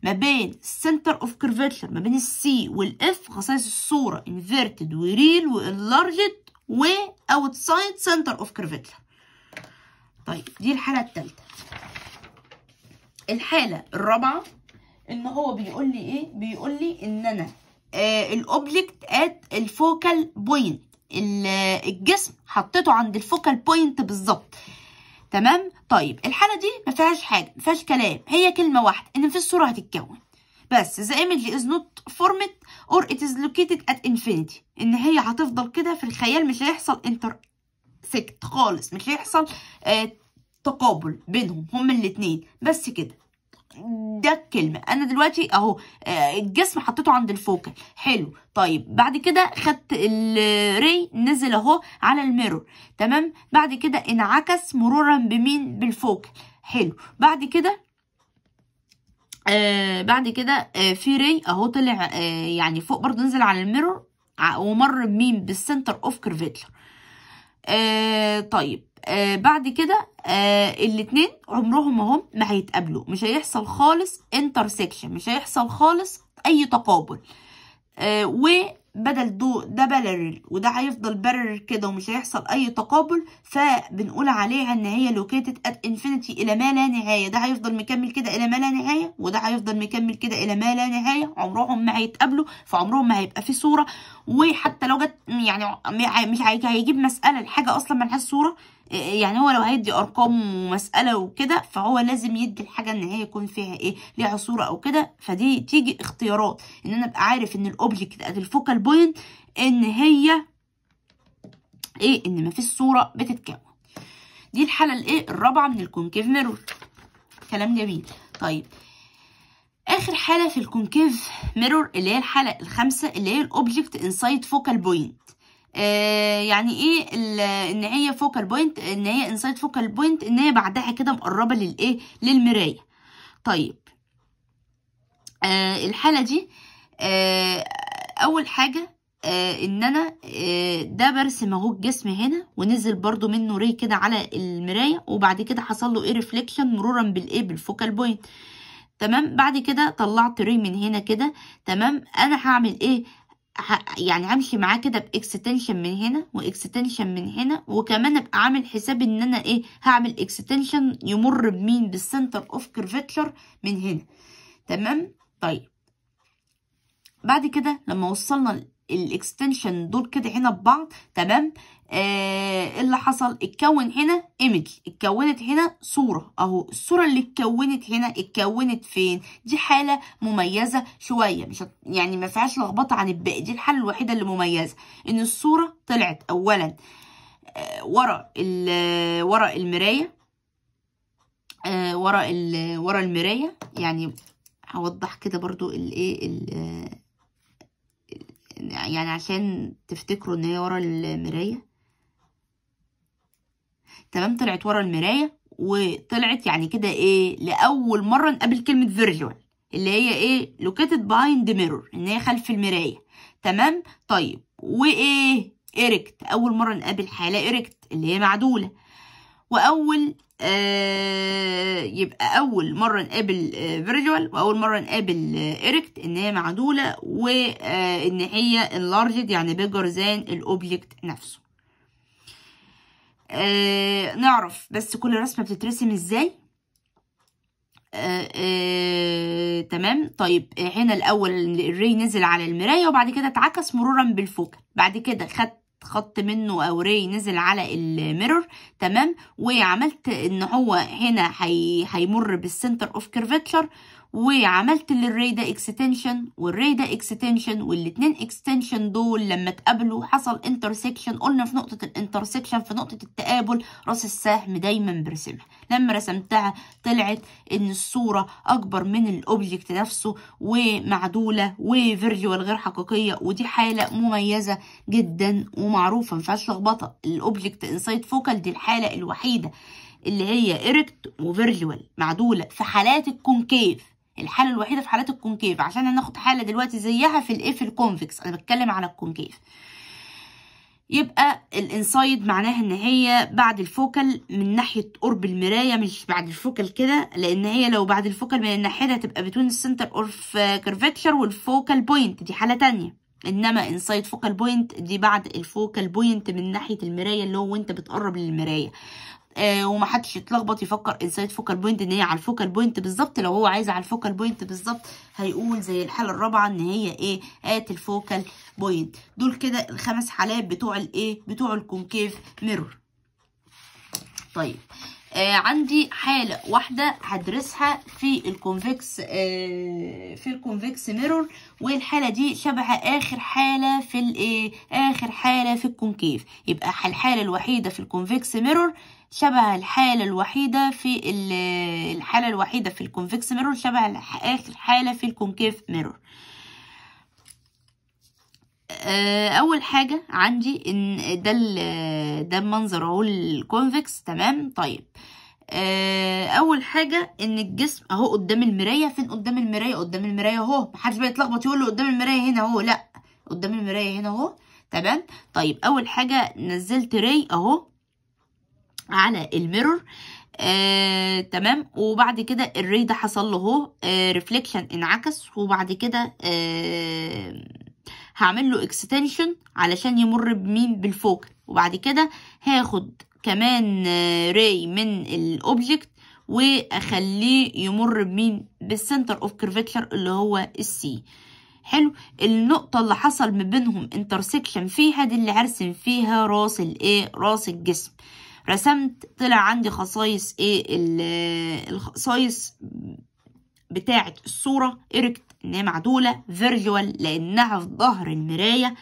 ما بين السنتر اوف كيرفيتشر ما بين السي والاف خصائص الصوره انفيرتد وريل وانلارجد واوتسايد سنتر اوف كيرفيتشر طيب دي الحاله الثالثه الحاله الرابعه ان هو بيقول لي ايه بيقول لي ان انا الاوبجكت ات الفوكال بوينت الجسم حطيته عند الفوكال بوينت بالظبط تمام طيب الحاله دي ما فيهاش حاجه ما فيهاش كلام هي كلمه واحده ان في الصوره هتتكون بس ذا ايمج از نوت فورمت اور ات از لوكيتد ات انفينيتي ان هي هتفضل كده في الخيال مش هيحصل انتر سكت خالص مش هيحصل آه تقابل بينهم هما الاتنين بس كده ده الكلمه انا دلوقتي اهو آه، الجسم حطيته عند الفوكل حلو طيب بعد كده خدت الري نزل اهو على الميرور تمام بعد كده انعكس مرورا بمين بالفوكل حلو بعد كده آه بعد كده آه في ري اهو طلع آه يعني فوق برضه نزل على الميرور ومر بمين بالسنتر اوف كيرفيتلر آه طيب آه بعد كده آه الاتنين عمرهم ما هم ما هيتقابلوا مش هيحصل خالص انترسكشن مش هيحصل خالص اي تقابل آه بدل دو ده بلرل وده هيفضل بلرل كده ومش هيحصل اي تقابل فبنقول عليها ان هي لوكيتد ات انفينيتي الى ما لا نهايه ده هيفضل مكمل كده الى ما لا نهايه وده هيفضل مكمل كده الى ما لا نهايه عمرهم ما هيتقابلوا فعمرهم ما هيبقى في صوره وحتى لو جت يعني مش هيجيب مساله لحاجه اصلا لهاش صوره يعني هو لو هيدي ارقام ومساله وكده فهو لازم يدي الحاجه ان هي يكون فيها ايه ليها صوره او كده فدي تيجي اختيارات ان انا ابقى عارف ان الاوبجكت ادي الفوكال بوينت ان هي ايه ان مفيش صوره بتتكون دي الحاله الايه الرابعه من الكونكيف ميرور كلام جميل طيب اخر حاله في الكونكيف ميرور اللي هي الحاله الخامسه اللي هي الاوبجكت انسايد فوكال بوينت آه، يعني ايه ان هي فوكال بوينت ان هي انسايد فوكال بوينت ان هي بعدها كده مقربه للايه للمرايه طيب آه الحاله دي آه اول حاجه آه ان انا آه ده برسم اهو الجسم هنا ونزل برضو منه ري كده على المرايه وبعد كده حصل له ايه ريفليكشن مرورا بالايه بالفوكال بوينت تمام بعد كده طلعت ري من هنا كده تمام انا هعمل ايه يعني همشي معاه كده باكستنشن من هنا واكستنشن من هنا وكمان ابقى عامل حساب ان انا ايه هعمل اكستنشن يمر بمين بالسنتر اوف كيرفتشر من هنا تمام طيب بعد كده لما وصلنا الاكستنشن دول كده هنا ببعض تمام آه، اللي حصل اتكون هنا ايمج اتكونت هنا صوره اهو الصوره اللي اتكونت هنا اتكونت فين دي حاله مميزه شويه مش يعني ما فيهاش لخبطه عن الباقي دي الحاله الوحيده اللي مميزه ان الصوره طلعت اولا آه، ورا آه، ورا المرايه ورا ورا المرايه يعني هوضح كده برضو الايه يعني عشان تفتكروا ان هي ورا المرايه تمام طلعت ورا المرايه وطلعت يعني كده ايه لاول مره نقابل كلمه فيرجوال اللي هي ايه لوكيتد بايند ميرور ان هي خلف المرايه تمام طيب وايه ايركت اول مره نقابل حاله ايركت اللي هي معدوله واول آه يبقى اول مره نقابل آه فيرجوال واول مره نقابل آه ايركت ان هي معدوله وان آه، هي انلارجد يعني بيجر زان الاوبجكت نفسه آه، نعرف بس كل رسمة بتترسم ازاي آه آه تمام طيب هنا الاول الري نزل على المرايه وبعد كده اتعكس مرورا بالفوكه بعد كده خدت خط منه او ري نزل على الميرور تمام وعملت ان هو هنا هيمر بالسنتر اوف كيرفيتشر وعملت للري ده اكستنشن والري ده اكستنشن والاتنين اكستنشن دول لما اتقابلوا حصل انترسكشن قلنا في نقطة الانترسكشن في نقطة التقابل راس السهم دايما برسمها لما رسمتها طلعت ان الصورة اكبر من الاوبجكت نفسه ومعدولة وفيرجوال غير حقيقية ودي حالة مميزة جدا ومعروفة مفيهاش لخبطة الاوبجكت انسايد فوكال دي الحالة الوحيدة اللي هي ايركت وفيرجوال معدولة في حالات الكونكيف الحاله الوحيده في حالات الكونكيف عشان هناخد حاله دلوقتي زيها في الاف الكونفكس انا بتكلم على الكونكيف يبقى الانسايد معناها ان هي بعد الفوكل من ناحيه قرب المرايه مش بعد الفوكل كده لان هي لو بعد الفوكل من الناحيه دي هتبقى بتون السنتر اوف كرفتشر والفوكال بوينت دي حاله تانية انما انسايد فوكال بوينت دي بعد الفوكال بوينت من ناحيه المرايه اللي هو وانت بتقرب للمرايه آه، ومحدش يتلخبط يفكر انسايد فوكال بوينت ان هي على الفوكال بوينت بالظبط لو هو عايز على الفوكال بوينت بالظبط هيقول زي الحاله الرابعه ان هي ايه ات الفوكال بوينت دول كده الخمس حالات بتوع الايه بتوع الكونكيف ميرور طيب آه عندي حالة واحدة هدرسها في الكونفكس آه في الكونفكس ميرور والحالة دي شبه آخر حالة في الإيه؟ آخر حالة في الكونكيف يبقى الحالة الوحيدة في الكونفكس ميرور شبه الحالة الوحيدة في الحالة الوحيدة في الكونفكس ميرور شبه آخر حالة في الكونكيف ميرور آه، اول حاجه عندي ان ده ده المنظر اهو الكونفكس تمام طيب آه، اول حاجه ان الجسم اهو قدام المرايه فين قدام المرايه قدام المرايه اهو محدش بقى يتلخبط يقول له قدام المرايه هنا اهو لا قدام المرايه هنا اهو تمام طيب اول حاجه نزلت ري اهو على الميرور آه، تمام وبعد كده الري ده حصل له اهو ريفليكشن آه، انعكس وبعد كده آه هعمل له اكستنشن علشان يمر بمين بالفوق وبعد كده هاخد كمان ري آه، من الاوبجكت واخليه يمر بمين بالسنتر اوف كيرفيتشر اللي هو السي حلو النقطه اللي حصل ما بينهم انترسكشن فيها دي اللي هرسم فيها راس الايه راس الجسم رسمت طلع عندي خصائص ايه الخصائص بتاعه الصوره ايركت ان هي معدوله فيرجوال لانها في ظهر المرايه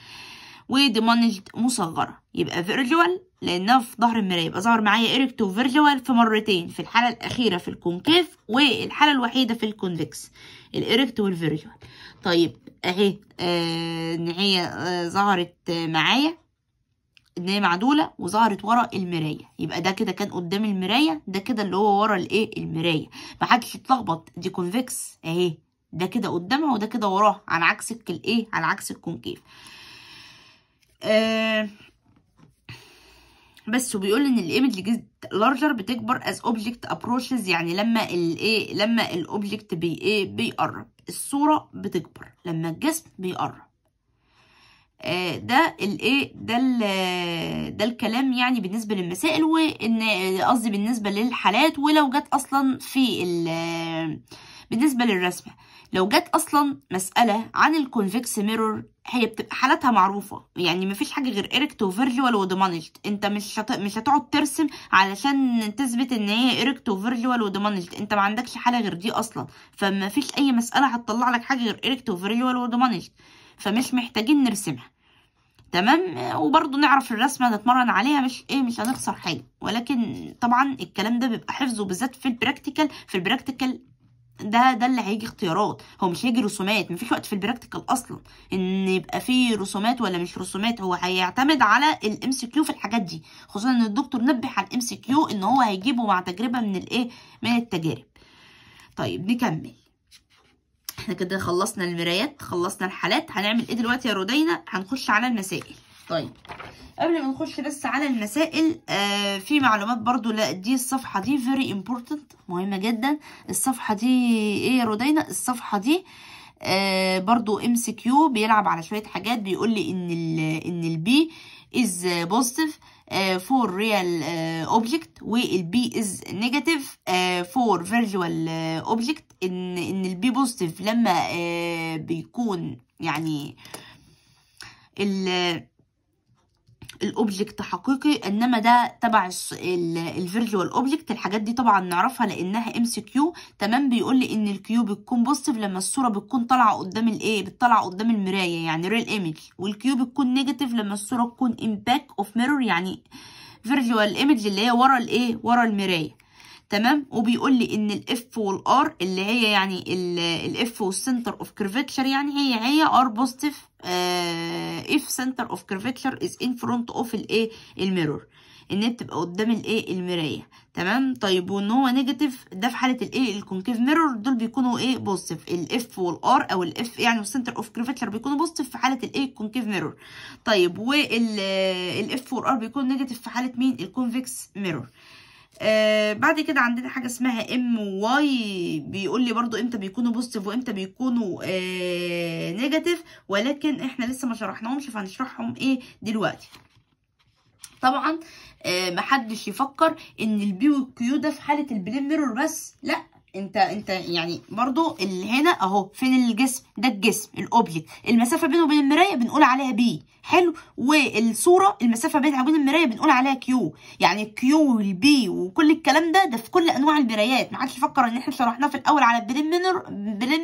وديمانجد مصغره يبقى فيرجوال لانها في ظهر المرايه يبقى ظهر معايا ايركت وفيرجوال في مرتين في الحاله الاخيره في الكونكيف والحاله الوحيده في الكونفكس الايركت والفيرجوال طيب اهي آه، ان هي آه، ظهرت معايا ان هي معدوله وظهرت ورا المرايه يبقى ده كده كان قدام المرايه ده كده اللي هو ورا الايه المرايه محدش يتلخبط دي كونفكس اهي ده كده قدامها وده كده وراها على عكس الايه على عكس الكونكيف آه بس وبيقول ان الايمج جيت لارجر بتكبر از اوبجكت ابروشز يعني لما الايه لما الاوبجكت بي ايه بيقرب الصوره بتكبر لما الجسم بيقرب آه، ده الايه ده ده الكلام يعني بالنسبه للمسائل وان آه، قصدي بالنسبه للحالات ولو جت اصلا في بالنسبه للرسمه لو جت اصلا مساله عن الكونفكس ميرور هي بتبقى حالتها معروفه يعني مفيش حاجه غير اريكت وفيرجوال ودومانجد انت مش هت... مش هتقعد ترسم علشان تثبت ان هي اريكت وفيرجوال ودومانجد انت ما عندكش حاله غير دي اصلا فيش اي مساله هتطلع لك حاجه غير اريكت وفيرجوال ودومانجد فمش محتاجين نرسمها تمام وبرضو نعرف الرسمه نتمرن عليها مش ايه مش هنخسر حاجه ولكن طبعا الكلام ده بيبقى حفظه بالذات في البراكتيكال في البراكتيكال ده ده اللي هيجي اختيارات هو مش هيجي رسومات مفيش وقت في البراكتيكال اصلا ان يبقى فيه رسومات ولا مش رسومات هو هيعتمد على الام سي كيو في الحاجات دي خصوصا ان الدكتور نبه على الام سي كيو ان هو هيجيبه مع تجربه من الايه من التجارب طيب نكمل احنا كده خلصنا المرايات خلصنا الحالات هنعمل ايه دلوقتي يا رودينا هنخش على المسائل طيب قبل ما نخش بس على المسائل آه في معلومات برضو لا دي الصفحه دي فيري امبورتنت مهمه جدا الصفحه دي ايه يا رودينا الصفحه دي آه برضو ام سي كيو بيلعب على شويه حاجات بيقول لي ان الـ ان البي از بوزيتيف for real object والبي is negative for virtual object ان ان البي بوزيتيف لما بيكون يعني ال الاوبجكت حقيقي انما ده تبع الفيرجوال اوبجكت الحاجات دي طبعا نعرفها لانها ام سي كيو تمام بيقول لي ان الكيو بتكون بوزيتيف لما الصوره بتكون طالعه قدام الايه بتطلع قدام المرايه يعني ريل ايمج والكيو بتكون نيجاتيف لما الصوره تكون امباك اوف ميرور يعني فيرجوال ايمج اللي هي ورا الايه ورا المرايه تمام وبيقول لي ان الاف والار اللي هي يعني الاف والسنتر اوف كيرفتشر يعني هي هي ار بوزيتيف آه، if center of curvature is in front of الايه الميرور ان هي بتبقى قدام الايه المرايه تمام طيب وان هو نيجاتيف ده في حاله الايه الكونكيف ميرور دول بيكونوا ايه بوزيتيف والـ R او الـ F يعني والسنتر اوف كريفاتشر بيكونوا بوزيتيف في حاله الايه الكونكيف ميرور طيب والـ F والـ R بيكونوا نيجاتيف في حاله مين الكونفكس ميرور آه بعد كده عندنا حاجه اسمها ام واي بيقول لي برضو امتى بيكونوا بوزيتيف وامتى بيكونوا آه نيجاتيف ولكن احنا لسه ما شرحناهمش فهنشرحهم ايه دلوقتي طبعا آه محدش يفكر ان البي والكيو ده في حاله البلين ميرور بس لا انت انت يعني برضو اللي هنا اهو فين الجسم ده الجسم الاوبجكت المسافه بينه وبين المرايه بنقول عليها بي حلو والصوره المسافه بينها وبين المرايه بنقول عليها كيو يعني الكيو والبي وكل الكلام ده ده في كل انواع المرايات ما حدش يفكر ان احنا شرحناه في الاول على البريم ميرور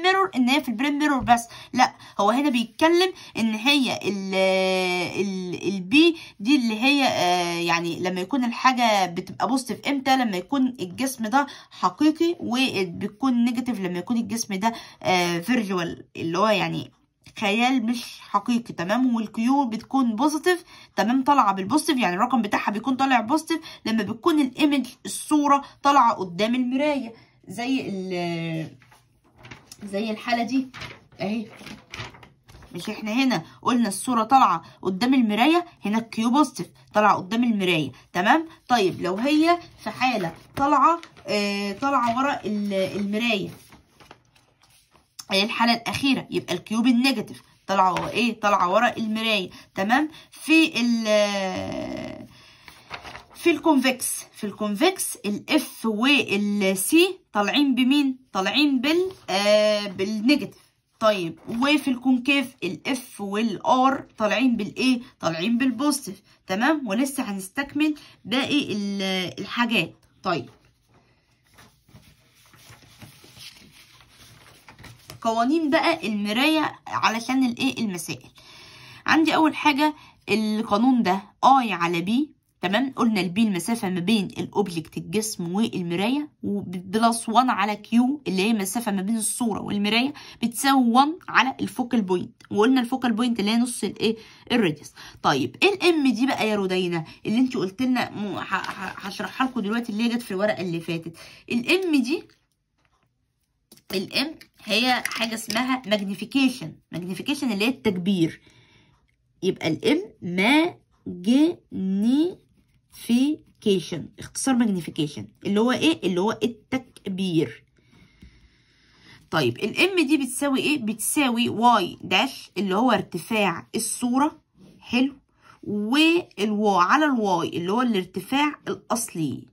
ميرور ان هي في البريم ميرور بس لا هو هنا بيتكلم ان هي ال ال البي دي اللي هي آه، يعني لما يكون الحاجه بتبقى بوزيتيف امتى لما يكون الجسم ده حقيقي و بتكون نيجاتيف لما يكون الجسم ده فيرجوال آه، اللي هو يعني خيال مش حقيقي تمام والكيو بتكون بوزيتيف تمام طالعه بالبوزيتيف يعني الرقم بتاعها بيكون طالع بوزيتيف لما بتكون الايمج الصوره طالعه قدام المرايه زي آه، زي الحاله دي اهي مش احنا هنا قلنا الصوره طالعه قدام المرايه هنا الكيو بوزيتيف طالعه قدام المرايه تمام طيب لو هي في حاله طالعه آه، طالعه ورا المرايه الحاله الاخيره يبقى الكيو بالنيجاتيف طالعه ايه طالعه ورا المرايه تمام في ال في الكونفكس في الكونفكس الاف والسي طالعين بمين طالعين بال آه بالنيجاتيف طيب وفي الكونكاف الاف والار طالعين بالايه طالعين بالبوستف تمام ولسه هنستكمل باقي الحاجات طيب قوانين بقى المرايه علشان الايه المسائل عندي اول حاجه القانون ده اي على بي تمام قلنا البي المسافه ما بين الاوبجكت الجسم والمرايه وبلس 1 على كيو اللي هي المسافه ما بين الصوره والمرايه بتساوي 1 على الفوكال بوينت وقلنا الفوكال بوينت اللي هي نص الايه الراديوس طيب ايه الام دي بقى يا رودينا اللي انت قلت لنا هشرحها لكم دلوقتي اللي هي جت في الورقه اللي فاتت الام دي الام هي حاجه اسمها ماجنيفيكيشن ماجنيفيكيشن اللي هي التكبير يبقى الام ماجنيفيكيشن ماجنيفيكيشن اختصار ماجنيفيكيشن اللي هو ايه اللي هو التكبير طيب الام دي بتساوي ايه بتساوي واي داش اللي هو ارتفاع الصوره حلو والوا على الواي اللي هو الارتفاع الاصلي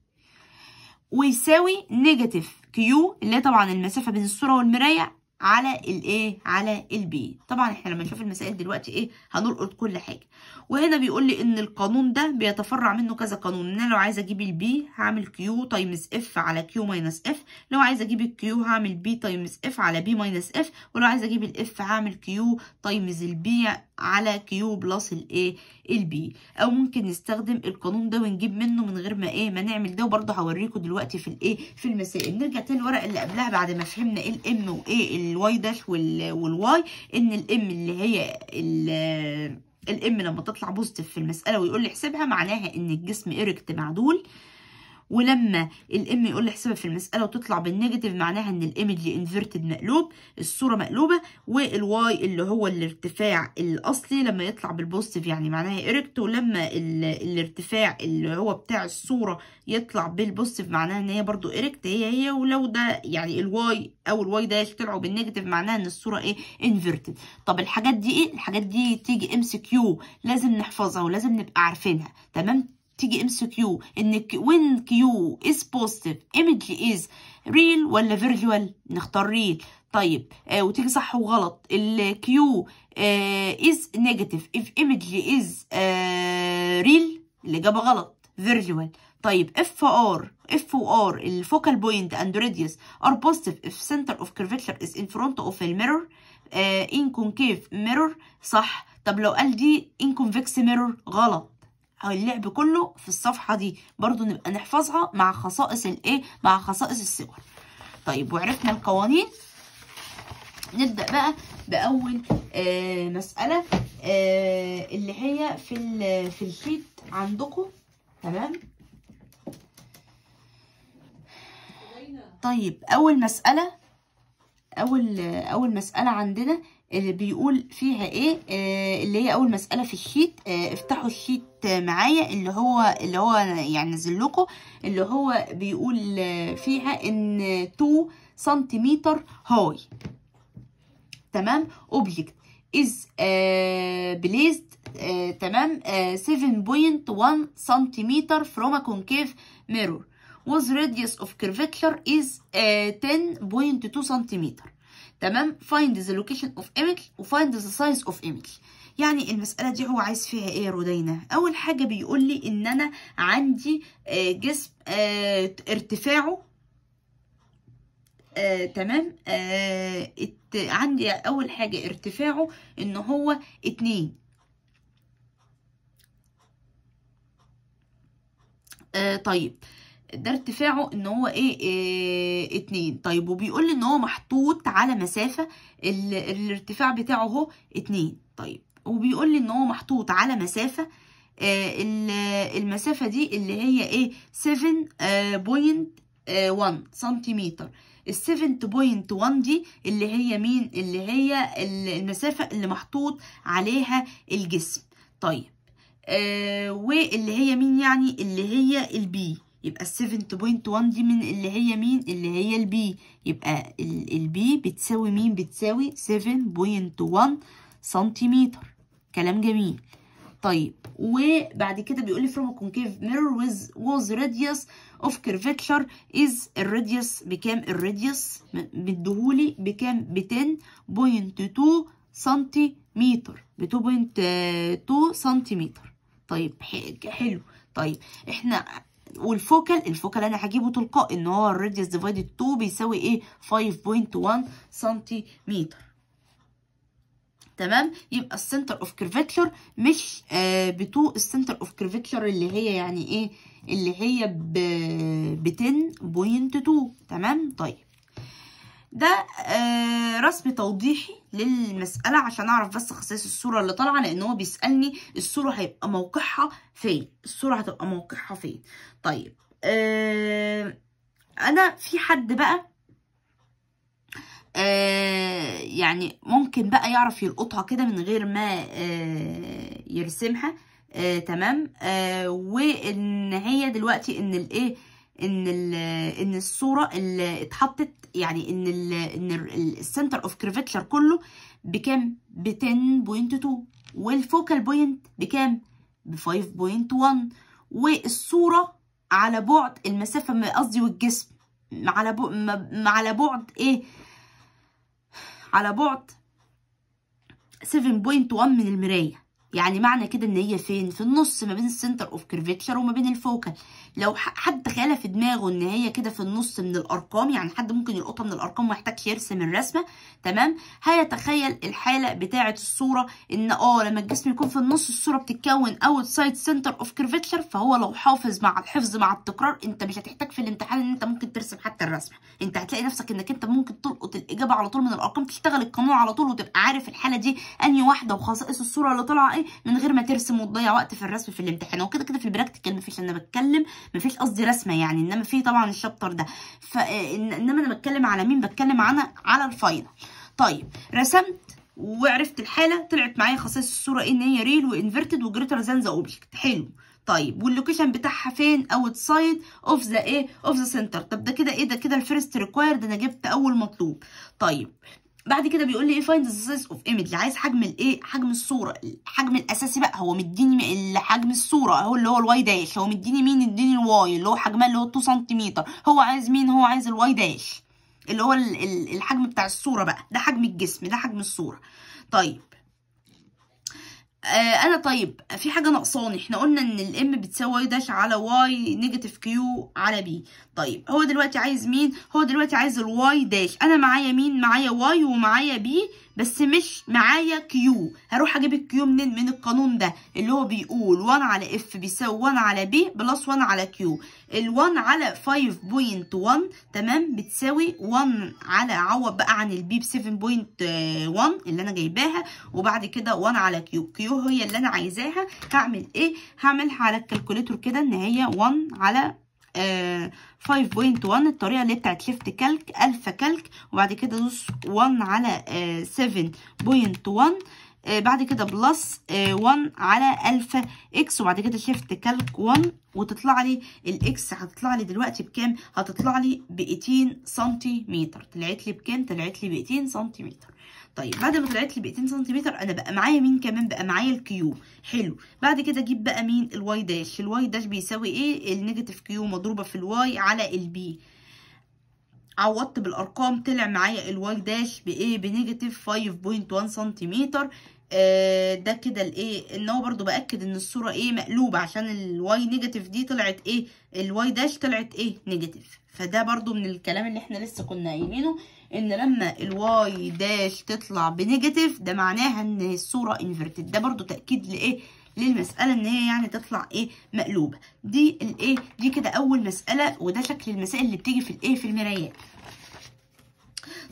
ويساوي نيجاتيف كيو اللي هي طبعا المسافه بين الصوره والمرايه على الايه على البي طبعا احنا لما نشوف المسائل دلوقتي ايه هنلقط كل حاجه وهنا بيقول لي ان القانون ده بيتفرع منه كذا قانون ان انا لو عايزه اجيب البي هعمل كيو تايمز اف على كيو ماينس اف لو عايزه اجيب الكيو هعمل بي تايمز اف على بي ماينس اف ولو عايزه اجيب الاف هعمل كيو تايمز البي على كيو بلس الايه البي او ممكن نستخدم القانون ده ونجيب منه من غير ما ايه ما نعمل ده وبرده هوريكم دلوقتي في الايه في المسائل نرجع تاني الورقه اللي قبلها بعد ما فهمنا ايه الام وايه الواي داش والواي ان الام اللي هي الام لما تطلع بوزيتيف في المساله ويقول لي احسبها معناها ان الجسم اريكت معدول ولما الام يقول لي حسابها في المساله وتطلع بالنيجاتيف معناها ان الايمج انفيرتد مقلوب الصوره مقلوبه والواي اللي هو الارتفاع الاصلي لما يطلع بالبوزيتيف يعني معناها ايركت ولما الارتفاع اللي هو بتاع الصوره يطلع بالبوزيتيف معناها ان هي برده ايركت هي هي ولو ده يعني الواي او الواي ده طلعوا بالنيجاتيف معناها ان الصوره ايه انفيرتد طب الحاجات دي ايه الحاجات دي تيجي ام سي كيو لازم نحفظها ولازم نبقى عارفينها تمام تيجي ام سي كيو ان وين كيو از بوزيتيف ايمج از ريل ولا فيرجوال نختار ريل طيب آه وتيجي صح وغلط الكيو از نيجاتيف اف ايمج از ريل الاجابه غلط فيرجوال طيب اف ار اف ار الفوكال بوينت اند ريديوس ار بوزيتيف اف سنتر اوف كيرفيتشر از ان فرونت اوف الميرور ان كونكيف ميرور صح طب لو قال دي ان كونفكس ميرور غلط اللعب كله في الصفحه دي برضو نبقى نحفظها مع خصائص الايه مع خصائص الصور طيب وعرفنا القوانين نبدا بقى باول آه مساله آه اللي هي في في الشيت عندكم تمام طيب اول مساله اول اول مساله عندنا اللي آه، بيقول فيها ايه آه اللي هي اول مساله في الشيت آه افتحوا الشيت معايا اللي هو اللي هو يعني نزل لكم اللي هو بيقول آه، فيها ان 2 سنتيمتر هاي تمام اوبجكت از بليست تمام 7.1 سنتيمتر فروم ا كونكيف ميرور واز راديوس اوف كيرفيتشر از 10.2 سنتيمتر تمام find the location of image وفايند the size of image يعني المسألة دي هو عايز فيها ايه يا رودينا اول حاجة بيقول لي ان انا عندي آه، جسم آه، ارتفاعه آه تمام آه عندي اول حاجة ارتفاعه ان هو اتنين آه طيب ده ارتفاعه ان هو ايه, إيه اتنين طيب وبيقول لي ان هو محطوط على مسافه الارتفاع بتاعه اهو اتنين طيب وبيقول لي ان هو محطوط على مسافه آه المسافه دي اللي هي ايه 7.1 سنتيمتر آه، آه، ال 7.1 دي اللي هي مين اللي هي المسافه اللي محطوط عليها الجسم طيب آه واللي هي مين يعني اللي هي البي يبقى ال 7.1 دي من اللي هي مين اللي هي البي يبقى البي بتساوي مين بتساوي 7.1 سنتيمتر كلام جميل طيب وبعد كده بيقول لي from a concave mirror with was radius of curvature is الراديوس بكام الراديوس مديهولي بكام ب 10.2 سنتيمتر ب 2.2 سنتيمتر طيب حلو طيب احنا والفوكال الفوكال انا هجيبه تلقائي ان هو الراديوس ديفايدد 2 بيساوي ايه 5.1 سنتيمتر تمام يبقى السنتر اوف كيرفاتلر مش آه بتو السنتر اوف كيرفاتلر اللي هي يعني ايه اللي هي ب 10.2 تمام طيب ده آه رسم توضيحي للمسألة عشان أعرف بس خصائص الصورة اللي طالعة لأن هو بيسألني الصورة هيبقى موقعها فين الصورة هتبقى موقعها فين طيب آه أنا في حد بقى آه يعني ممكن بقى يعرف يلقطها كده من غير ما آه يرسمها آه تمام آه وان هي دلوقتي ان الايه ان ان الصوره اللي اتحطت يعني ان الـ ان السنتر اوف كرفاتشر كله بكام ب 10.2 والفوكال بوينت بكام ب 5.1 والصوره على بعد المسافه قصدي والجسم على بعد على بعد ايه على بعد 7.1 من المرايه يعني معنى كده ان هي فين في النص ما بين السنتر اوف كيرفيتشر وما بين الفوكال لو حد تخيلها في دماغه ان هي كده في النص من الارقام يعني حد ممكن يلقطها من الارقام وما يحتاجش يرسم الرسمه تمام هيتخيل الحاله بتاعه الصوره ان اه لما الجسم يكون في النص الصوره بتتكون اوت سايد سنتر اوف كيرفتشر فهو لو حافظ مع الحفظ مع التكرار انت مش هتحتاج في الامتحان ان انت ممكن ترسم حتى الرسمه انت هتلاقي نفسك انك انت ممكن تلقط الاجابه على طول من الارقام تشتغل القانون على طول وتبقى عارف الحاله دي انهي واحده وخصائص الصوره اللي طالعه ايه من غير ما ترسم وتضيع وقت في الرسم في الامتحان وكده كده في البراكتيكال مفيش انا بتكلم ما فيش قصدي رسمه يعني انما في طبعا الشابتر ده فانما انا بتكلم على مين بتكلم انا على الفاينل طيب رسمت وعرفت الحاله طلعت معايا خصائص الصوره ان هي ريل وانفيرتد وجريتر ذان ذا اوبجكت حلو طيب واللوكيشن بتاعها فين اوت سايد اوف ذا ايه اوف ذا سنتر طب ده كده ايه ده كده الفيرست ريكوايرد انا جبت اول مطلوب طيب بعد كده بيقول لي ايه فايند ذا سايز اوف ايمج عايز حجم الايه حجم الصوره الحجم الاساسي بقى هو مديني حجم الصوره اهو اللي هو الواي داش هو مديني مين اديني الواي اللي هو حجمها اللي هو 2 سنتيمتر هو عايز مين هو عايز الواي داش اللي هو الحجم بتاع الصوره بقى ده حجم الجسم ده حجم الصوره طيب آه، انا طيب في حاجه ناقصاني احنا قلنا ان الام بتساوي داش على واي نيجاتيف كيو على بي طيب هو دلوقتي عايز مين هو دلوقتي عايز الواي داش انا معايا مين معايا واي ومعايا بي بس مش معايا كيو هروح اجيب الكيو منين من القانون ده اللي هو بيقول 1 على اف بيساوي 1 على بي بلس 1 على كيو ال1 على 5.1 تمام بتساوي 1 على عوض بقى عن البي ب 7.1 اللي انا جايباها وبعد كده 1 على كيو كيو هي اللي انا عايزاها هعمل ايه هعملها على الكالكوليتر كده ان هي 1 على آه 5.1 الطريقه اللي بتاعت ليفت كالك الفا كالك وبعد كده دوس 1 على 7.1 آه، آه، بعد كده بلس 1 آه، على الفا اكس وبعد كده شيفت كالك 1 وتطلع لي الاكس هتطلع لي دلوقتي بكام هتطلع لي ب 18 سنتيمتر طلعت لي بكام طلعت لي ب 18 سنتيمتر طيب بعد ما طلعت لي بقيتين سنتيمتر انا بقى معايا مين كمان بقى معايا الكيو حلو بعد كده اجيب بقى مين الواي داش الواي داش بيساوي ايه النيجاتيف كيو مضروبه في الواي على البي عوضت بالارقام طلع معايا الواي داش بايه بنيجاتيف 5.1 سنتيمتر آه، ده كده الايه ان هو برضو باكد ان الصوره ايه مقلوبه عشان الواي نيجاتيف دي طلعت ايه الواي داش طلعت ايه نيجاتيف فده برضو من الكلام اللي احنا لسه كنا قايلينه ان لما الواي داش تطلع بنيجاتيف ده معناها ان الصوره انفرتد ده برضو تاكيد لايه للمسألة ان هي يعني تطلع ايه مقلوبة دي الايه دي كده اول مسألة وده شكل المسائل اللي بتيجي في الايه في المرايات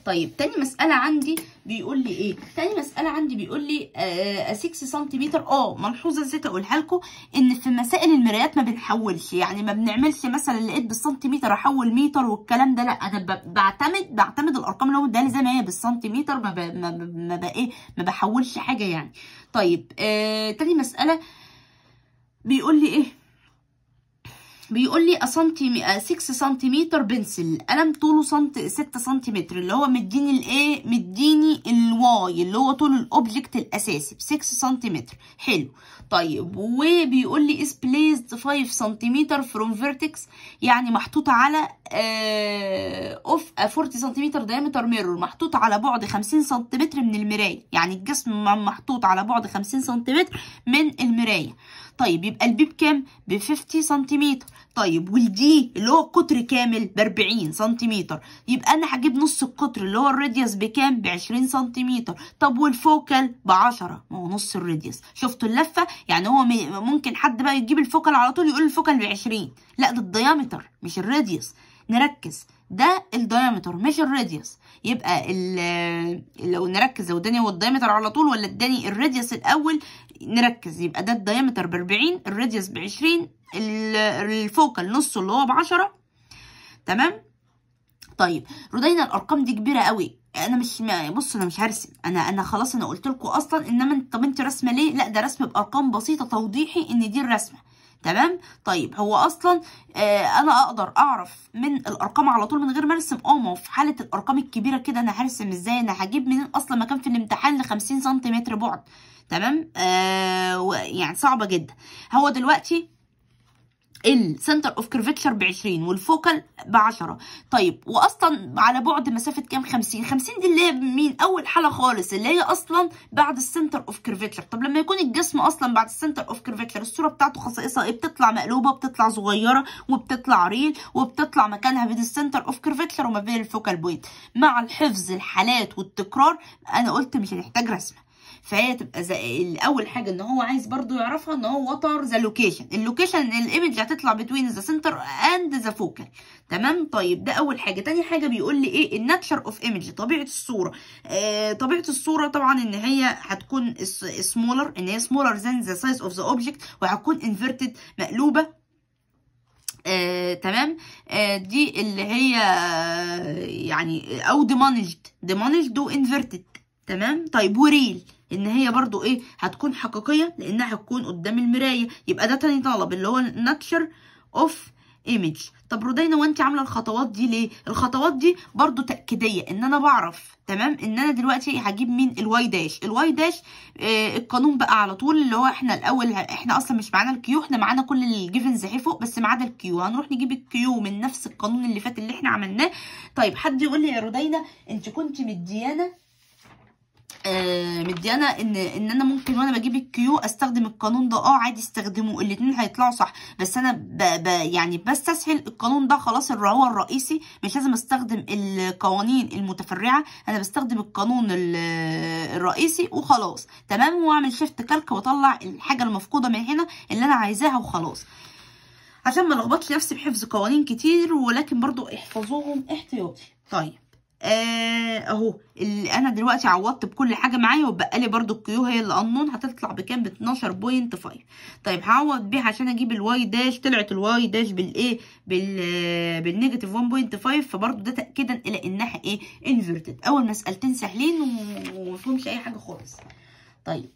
طيب تاني مسألة عندي بيقول لي ايه تاني مسألة عندي بيقول لي 6 آه، سنتيمتر آه،, اه ملحوظة نسيت اقولها لكم ان في مسائل المرايات ما بنحولش يعني ما بنعملش مثلا لقيت بالسنتيمتر احول متر والكلام ده لا انا بعتمد بعتمد الارقام اللي هو اداها لي زي ما هي بالسنتيمتر ما ما, ما ايه ما بحولش حاجة يعني طيب آه تاني مسألة بيقول لي ايه بيقول لي 6 سنتيمتر بنسل قلم طوله سنت 6 سنتيمتر اللي هو مديني الايه مديني الواي اللي هو طول الاوبجكت الاساسي ب 6 سنتيمتر حلو طيب وبيقول لي is بليسد 5 سنتيمتر فروم فيرتكس يعني محطوط على اوف 40 سنتيمتر دايمتر ميرور محطوط على بعد 50 سنتيمتر من المرايه يعني الجسم محطوط على بعد 50 سنتيمتر من المرايه طيب يبقى البي بكام ب 50 سنتيمتر طيب والدي اللي هو القطر كامل ب 40 سنتيمتر يبقى انا هجيب نص القطر اللي هو الراديوس بكام ب 20 سنتيمتر طب والفوكل ب 10 ما هو نص الراديوس شفتوا اللفه يعني هو ممكن حد بقى يجيب الفوكل على طول يقول الفوكل ب 20 لا ده الديامتر مش الراديوس نركز ده الدايمتر مش الراديوس يبقى لو نركز لو اداني هو الدايمتر على طول ولا اداني الراديوس الاول نركز يبقى ده الدايمتر ب 40 الراديوس ب 20 الفوكال نصه اللي هو ب 10 تمام طيب رودينا الارقام دي كبيره قوي انا مش بص انا مش هرسم انا انا خلاص انا قلت لكم اصلا انما طب انت رسمه ليه لا ده رسم بارقام بسيطه توضيحي ان دي الرسمه تمام طيب هو اصلا آه انا اقدر اعرف من الارقام على طول من غير ما ارسم قامه في حاله الارقام الكبيره كده انا هرسم ازاي انا هجيب منين اصلا مكان في الامتحان ل 50 سم بعد تمام آه يعني صعبه جدا هو دلوقتي السنتر اوف كيرفتشر ب 20 والفوكال ب 10 طيب واصلا على بعد مسافه كام 50 50 دي اللي هي مين اول حاله خالص اللي هي اصلا بعد السنتر اوف كيرفتشر طب لما يكون الجسم اصلا بعد السنتر اوف كيرفتشر الصوره بتاعته خصائصها ايه بتطلع مقلوبه بتطلع صغيره وبتطلع ريل وبتطلع مكانها بين السنتر اوف كيرفتشر وما بين الفوكال بوينت مع الحفظ الحالات والتكرار انا قلت مش هنحتاج رسمه فهي تبقى زي اول حاجه ان هو عايز برضو يعرفها ان هو وتر ذا لوكيشن اللوكيشن الايمج هتطلع بتوين ذا سنتر اند ذا فوكال تمام طيب ده اول حاجه تاني حاجه بيقول لي ايه الناتشر اوف ايمج طبيعه الصوره آه طبيعه الصوره طبعا ان هي هتكون سمولر ان هي سمولر ذان ذا سايز اوف ذا اوبجكت وهتكون انفيرتد مقلوبه آه، تمام آه، دي اللي هي يعني او ديمانجد ديمانجد وانفيرتد تمام طيب وريل ان هي برضو ايه هتكون حقيقيه لانها هتكون قدام المرايه يبقى ده تاني طلب اللي هو ناتشر اوف ايمج طب رودينا وانت عامله الخطوات دي ليه الخطوات دي برضو تاكيديه ان انا بعرف تمام ان انا دلوقتي هجيب مين الواي داش الواي داش آه القانون بقى على طول اللي هو احنا الاول احنا اصلا مش معانا الكيو احنا معانا كل الجيفنز فوق بس ما عدا الكيو هنروح نجيب الكيو من نفس القانون اللي فات اللي احنا عملناه طيب حد يقول لي يا رودينا انت كنت مديانه آه، مديانا مديانه ان ان انا ممكن وانا بجيب الكيو استخدم القانون ده اه عادي استخدمه الاثنين هيطلعوا صح بس انا ب ب يعني بستسهل القانون ده خلاص هو الرئيسي مش لازم استخدم القوانين المتفرعه انا بستخدم القانون الرئيسي وخلاص تمام واعمل شيفت كالك واطلع الحاجه المفقوده من هنا اللي انا عايزاها وخلاص عشان ما لخبطش نفسي بحفظ قوانين كتير ولكن برضو احفظوهم احتياطي طيب آه، اهو اللي انا دلوقتي عوضت بكل حاجه معايا وبقى لي برده الكيو هي اللي انون هتطلع بكام ب 12.5 طيب هعوض بيها عشان اجيب الواي داش طلعت الواي داش بالايه بال بالنيجاتيف 1.5 فبرده ده تاكيدا الى انها ايه انفيرتد اول مسالتين سهلين ومفهومش اي حاجه خالص طيب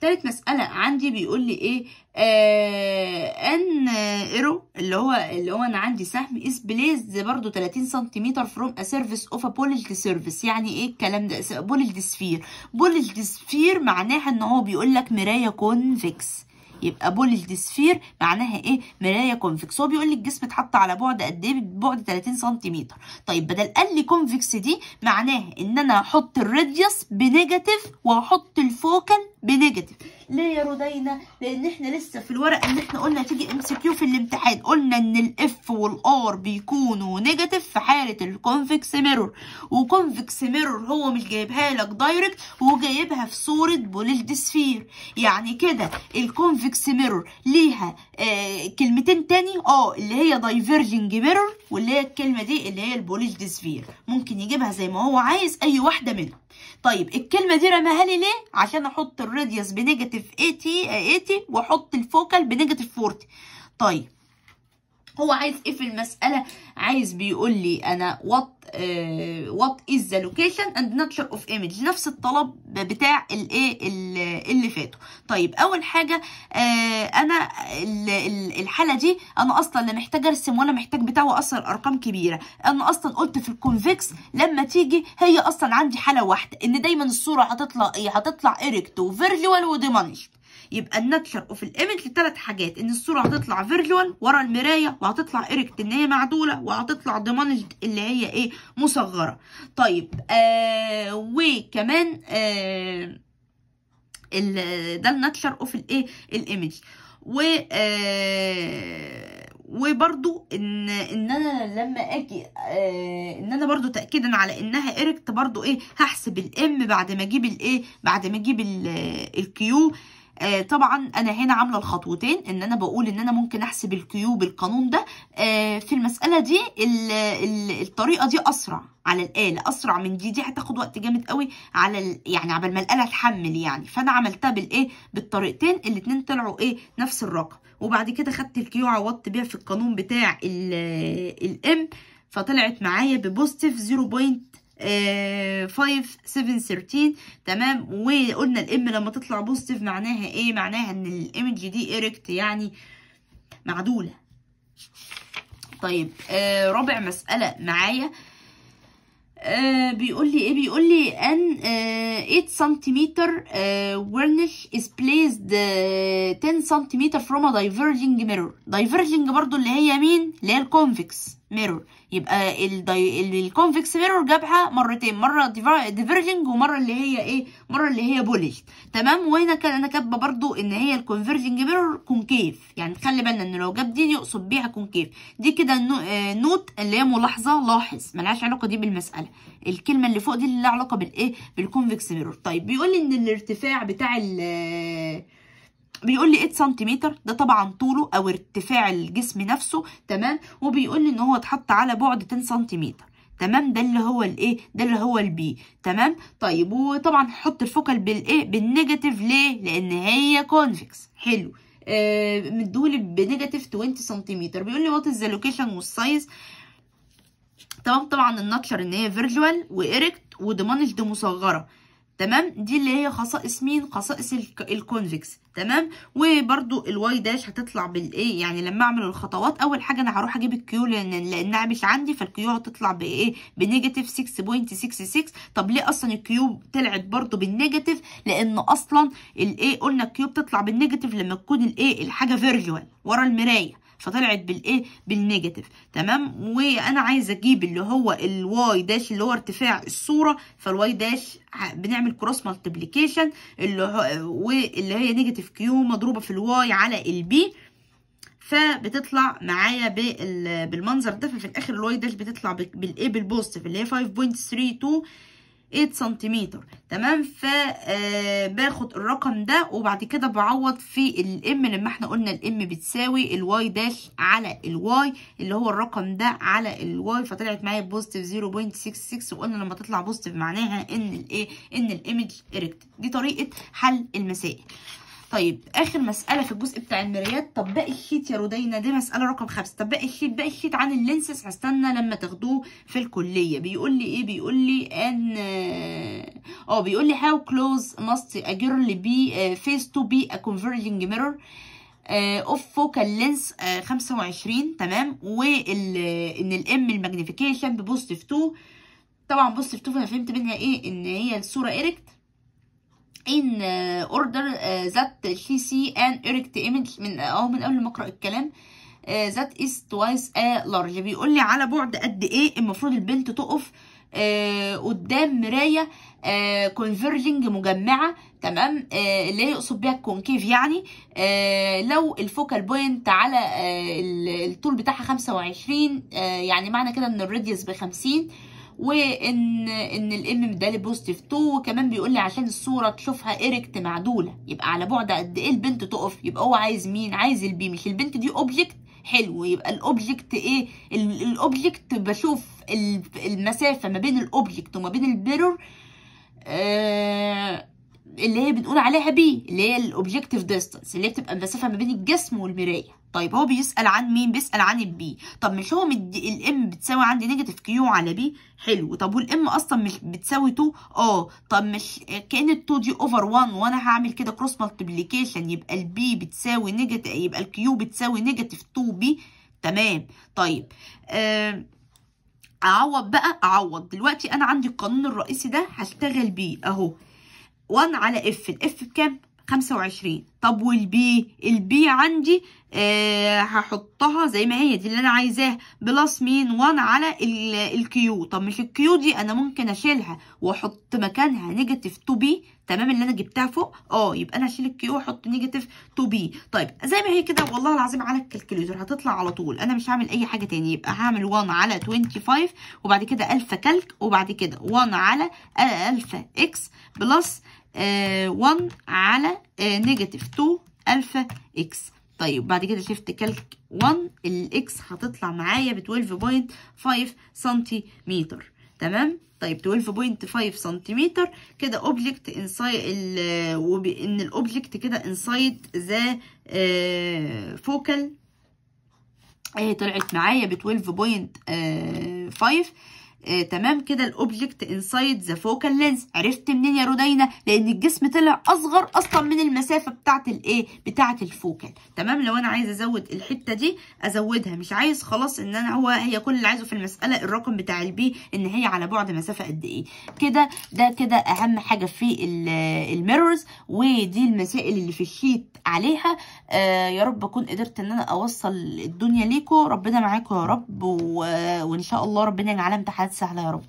تالت مسألة عندي بيقول لي ايه آه، ان ايرو اللي هو اللي هو انا عندي سهم از بليز برضه 30 سنتيمتر فروم ا سيرفيس اوف ا بوليلد سيرفيس يعني ايه الكلام ده بوليلد سفير بوليلد سفير معناها ان هو بيقول لك مرايه كونفكس يبقى بوليلد سفير معناها ايه مرايه كونفكس هو بيقول لي الجسم اتحط على بعد قد ايه بعد 30 سنتيمتر طيب بدل قال لي كونفكس دي معناها ان انا هحط الراديوس بنيجاتيف وهحط الفوكال بنيجاتيف ليه يا رودينا لان احنا لسه في الورق ان احنا قلنا هتيجي ام سي كيو في الامتحان قلنا ان الاف والار بيكونوا نيجاتيف في حاله الكونفكس ميرور وكونفكس ميرور هو مش جايبها لك دايركت وجايبها في صوره بوليل دسفير يعني كده الكونفكس ميرور ليها آه كلمتين تاني اه اللي هي دايفرجنج ميرور واللي هي الكلمه دي اللي هي البوليل دسفير ممكن يجيبها زي ما هو عايز اي واحده منهم طيب الكلمه دي رماها لي ليه عشان احط الريت الراديوس بنيجاتيف 80 80 واحط الفوكال بنيجاتيف 40 طيب هو عايز ايه في المساله عايز بيقول لي انا وات وات از ذا لوكيشن اند ناتشر اوف ايمج نفس الطلب بتاع الايه اللي فاتوا طيب اول حاجه آه انا الحاله دي انا اصلا لا محتاجه ارسم ولا محتاج بتاع واقصر ارقام كبيره انا اصلا قلت في الكونفكس لما تيجي هي اصلا عندي حاله واحده ان دايما الصوره هتطلع ايه هتطلع ايركت وفيرجوال وديمانش يبقى الناتشر اوف الايمج لثلاث حاجات ان الصوره هتطلع فيرجوال ورا المرايه وهتطلع ايركت ان هي معدوله وهتطلع ديمانج اللي هي ايه مصغره طيب آه وكمان آه ده الناتشر اوف الايه الايمج و آه، وبرضو ان ان انا لما اجي آه ان انا برضو تاكيدا على انها ايركت برضو ايه هحسب الام بعد ما اجيب الايه بعد ما اجيب الكيو آه، آه طبعا انا هنا عامله الخطوتين ان انا بقول ان انا ممكن احسب الكيوب القانون ده آه في المساله دي الـ الـ الطريقه دي اسرع على الاله اسرع من دي دي هتاخد وقت جامد قوي على يعني عبال ما الاله تحمل يعني فانا عملتها بالايه بالطريقتين الاثنين طلعوا ايه نفس الرقم وبعد كده خدت الكيو عوضت بيها في القانون بتاع الام فطلعت معايا ببوزيتيف 0. 5 7 13 تمام وقلنا الام لما تطلع بوزيتيف معناها ايه معناها ان الايمج دي اريكت يعني معدوله طيب آه رابع مساله معايا آه بيقول لي ايه بيقول لي ان آه 8 سنتيمتر آه ورنش is placed 10 آه، سنتيمتر from a diverging mirror diverging برضو اللي هي مين اللي هي الكونفكس ميرور يبقى الكونفكس ميرور جابها مرتين مره ديفيرجنج ومره اللي هي ايه مره اللي هي بوليش تمام وهنا كان انا كاتبه برضو ان هي الكونفرجنج ميرور كونكيف يعني خلي بالنا ان لو جاب دي يقصد بيها كونكيف دي كده نوت آه، اللي هي ملاحظه لاحظ ملهاش علاقه دي بالمساله الكلمه اللي فوق دي اللي لها علاقه بالايه بالكونفكس ميرور طيب بيقول لي ان الارتفاع بتاع ال آه، بيقول لي 8 سنتيمتر ده طبعا طوله او ارتفاع الجسم نفسه تمام وبيقول لي ان هو اتحط على بعد 10 سنتيمتر تمام ده اللي هو الايه ده اللي هو البي تمام طيب وطبعا هحط الفوكال بالايه بالنيجاتيف ليه لان هي كونفكس حلو آه مديهولي بنيجاتيف 20 سنتيمتر بيقول لي وات از ذا لوكيشن والسايز تمام طبعا الناتشر ان هي فيرجوال وإيركت ودمانش دي مصغره تمام دي اللي هي خصائص مين خصائص الكونفكس تمام وبرده الواي داش هتطلع بالايه يعني لما اعمل الخطوات اول حاجه انا هروح اجيب الكيو لان لانها مش عندي فالكيو هتطلع بايه بنيجاتيف 6.66 طب ليه اصلا الكيو طلعت برده بالنيجاتيف لان اصلا الايه قلنا الكيو بتطلع بالنيجاتيف لما تكون الايه الحاجه فيرجوال ورا المرايه فطلعت بالايه بالنيجاتيف تمام وانا عايزه اجيب اللي هو الواي داش اللي هو ارتفاع الصوره فالواي داش بنعمل كروس مالتيبليكيشن اللي هو واللي هي نيجاتيف كيو مضروبه في الواي على البي فبتطلع معايا بالمنظر ده ففي الاخر الواي داش بتطلع بالايه بالبوزيتيف اللي هي 5.32 8 سنتيمتر تمام آه، باخد الرقم ده وبعد كده بعوض في الام لما احنا قلنا الام بتساوي الواي داش على الواي اللي هو الرقم ده على الواي فطلعت معايا بوزيتيف 0.66 وقلنا لما تطلع بوزيتيف معناها ان الايه ان الايمج اريكت دي طريقه حل المسائل طيب اخر مساله في الجزء بتاع المرايات طبقي الشيت يا رودينا دي مساله رقم خمسة طبقي الشيت باقي الشيت عن اللينسز هستنى لما تاخدوه في الكليه بيقول لي ايه بيقول لي ان اه, آه، بيقول لي هاو كلوز ماست a girl be آه، face to be a converging اوف فوكال لينس 25 تمام وان الام الماجنيفيكيشن ببوزيتيف 2 طبعا بوزيتيف 2 فهمت منها ايه ان هي الصوره ايركت in uh, order uh, that she see an erect image من اهو من قبل ما اقرا الكلام uh, that is twice a large بيقول لي على بعد قد ايه المفروض البنت تقف آه قدام مرايه آه كونفرجنج مجمعه تمام آه اللي هي يقصد بيها الكونكيف يعني لو الفوكال بوينت على الطول بتاعها 25 يعني معنى كده ان الراديوس ب 50 وان ان الام مدالي بوزيتيف 2 وكمان بيقول لي عشان الصوره تشوفها ايركت معدوله يبقى على بعد قد ايه البنت تقف يبقى هو عايز مين عايز البي مش البنت دي اوبجكت حلو يبقى الاوبجكت ايه الاوبجكت بشوف المسافه ما بين الاوبجكت وما بين البيرور آه اللي هي بنقول عليها بي اللي هي الاوبجيكتيف ديستانس اللي هي بتبقى المسافه ما بين الجسم والمرايه طيب هو بيسال عن مين بيسال عن البي طب مش هو الام بتساوي عندي نيجاتيف كيو على بي حلو طب والام اصلا مش بتساوي 2 اه طب مش كان ال 2 دي اوفر 1 وانا هعمل كده كروس مالتيبيليكيشن يبقى البي بتساوي نيجاتيف يبقى الكيو بتساوي نيجاتيف 2 بي تمام طيب آه، اعوض بقى اعوض دلوقتي انا عندي القانون الرئيسي ده هشتغل بيه اهو 1 على اف الاف بكام 25 طب والبي البي عندي آه هحطها زي ما هي دي اللي انا عايزاه بلس مين 1 على الكيو طب مش الكيو دي انا ممكن اشيلها واحط مكانها نيجاتيف 2 بي تمام اللي انا جبتها فوق اه يبقى انا اشيل الكيو واحط نيجاتيف 2 بي طيب زي ما هي كده والله العظيم على الكالكوليتر هتطلع على طول انا مش هعمل اي حاجه تاني يبقى هعمل 1 على 25 وبعد كده الفا كالك وبعد كده 1 على الفا اكس بلس 1 آه، على نيجاتيف 2 الفا اكس طيب بعد كده شفت كالك 1 الاكس هتطلع معايا ب 12.5 سنتيمتر تمام طيب 12.5 سنتيمتر كده اوبجكت آه، انسايد ان الاوبجكت كده انسايد ذا فوكال طلعت معايا ب 12.5 آه تمام كده الاوبجكت انسايد ذا فوكال لينز عرفت منين يا رودينا لان الجسم طلع اصغر اصلا من المسافه بتاعه الايه بتاعه الفوكال تمام لو انا عايز ازود الحته دي ازودها مش عايز خلاص ان انا هو هي كل اللي عايزه في المساله الرقم بتاع البي ان هي على بعد مسافه قد ايه كده ده كده اهم حاجه في الميرورز آه، ودي المسائل اللي في الشيت عليها آه يا رب اكون قدرت ان انا اوصل الدنيا ليكم ربنا معاكم يا رب وان شاء الله ربنا يجعلها امتحان الساعة على رب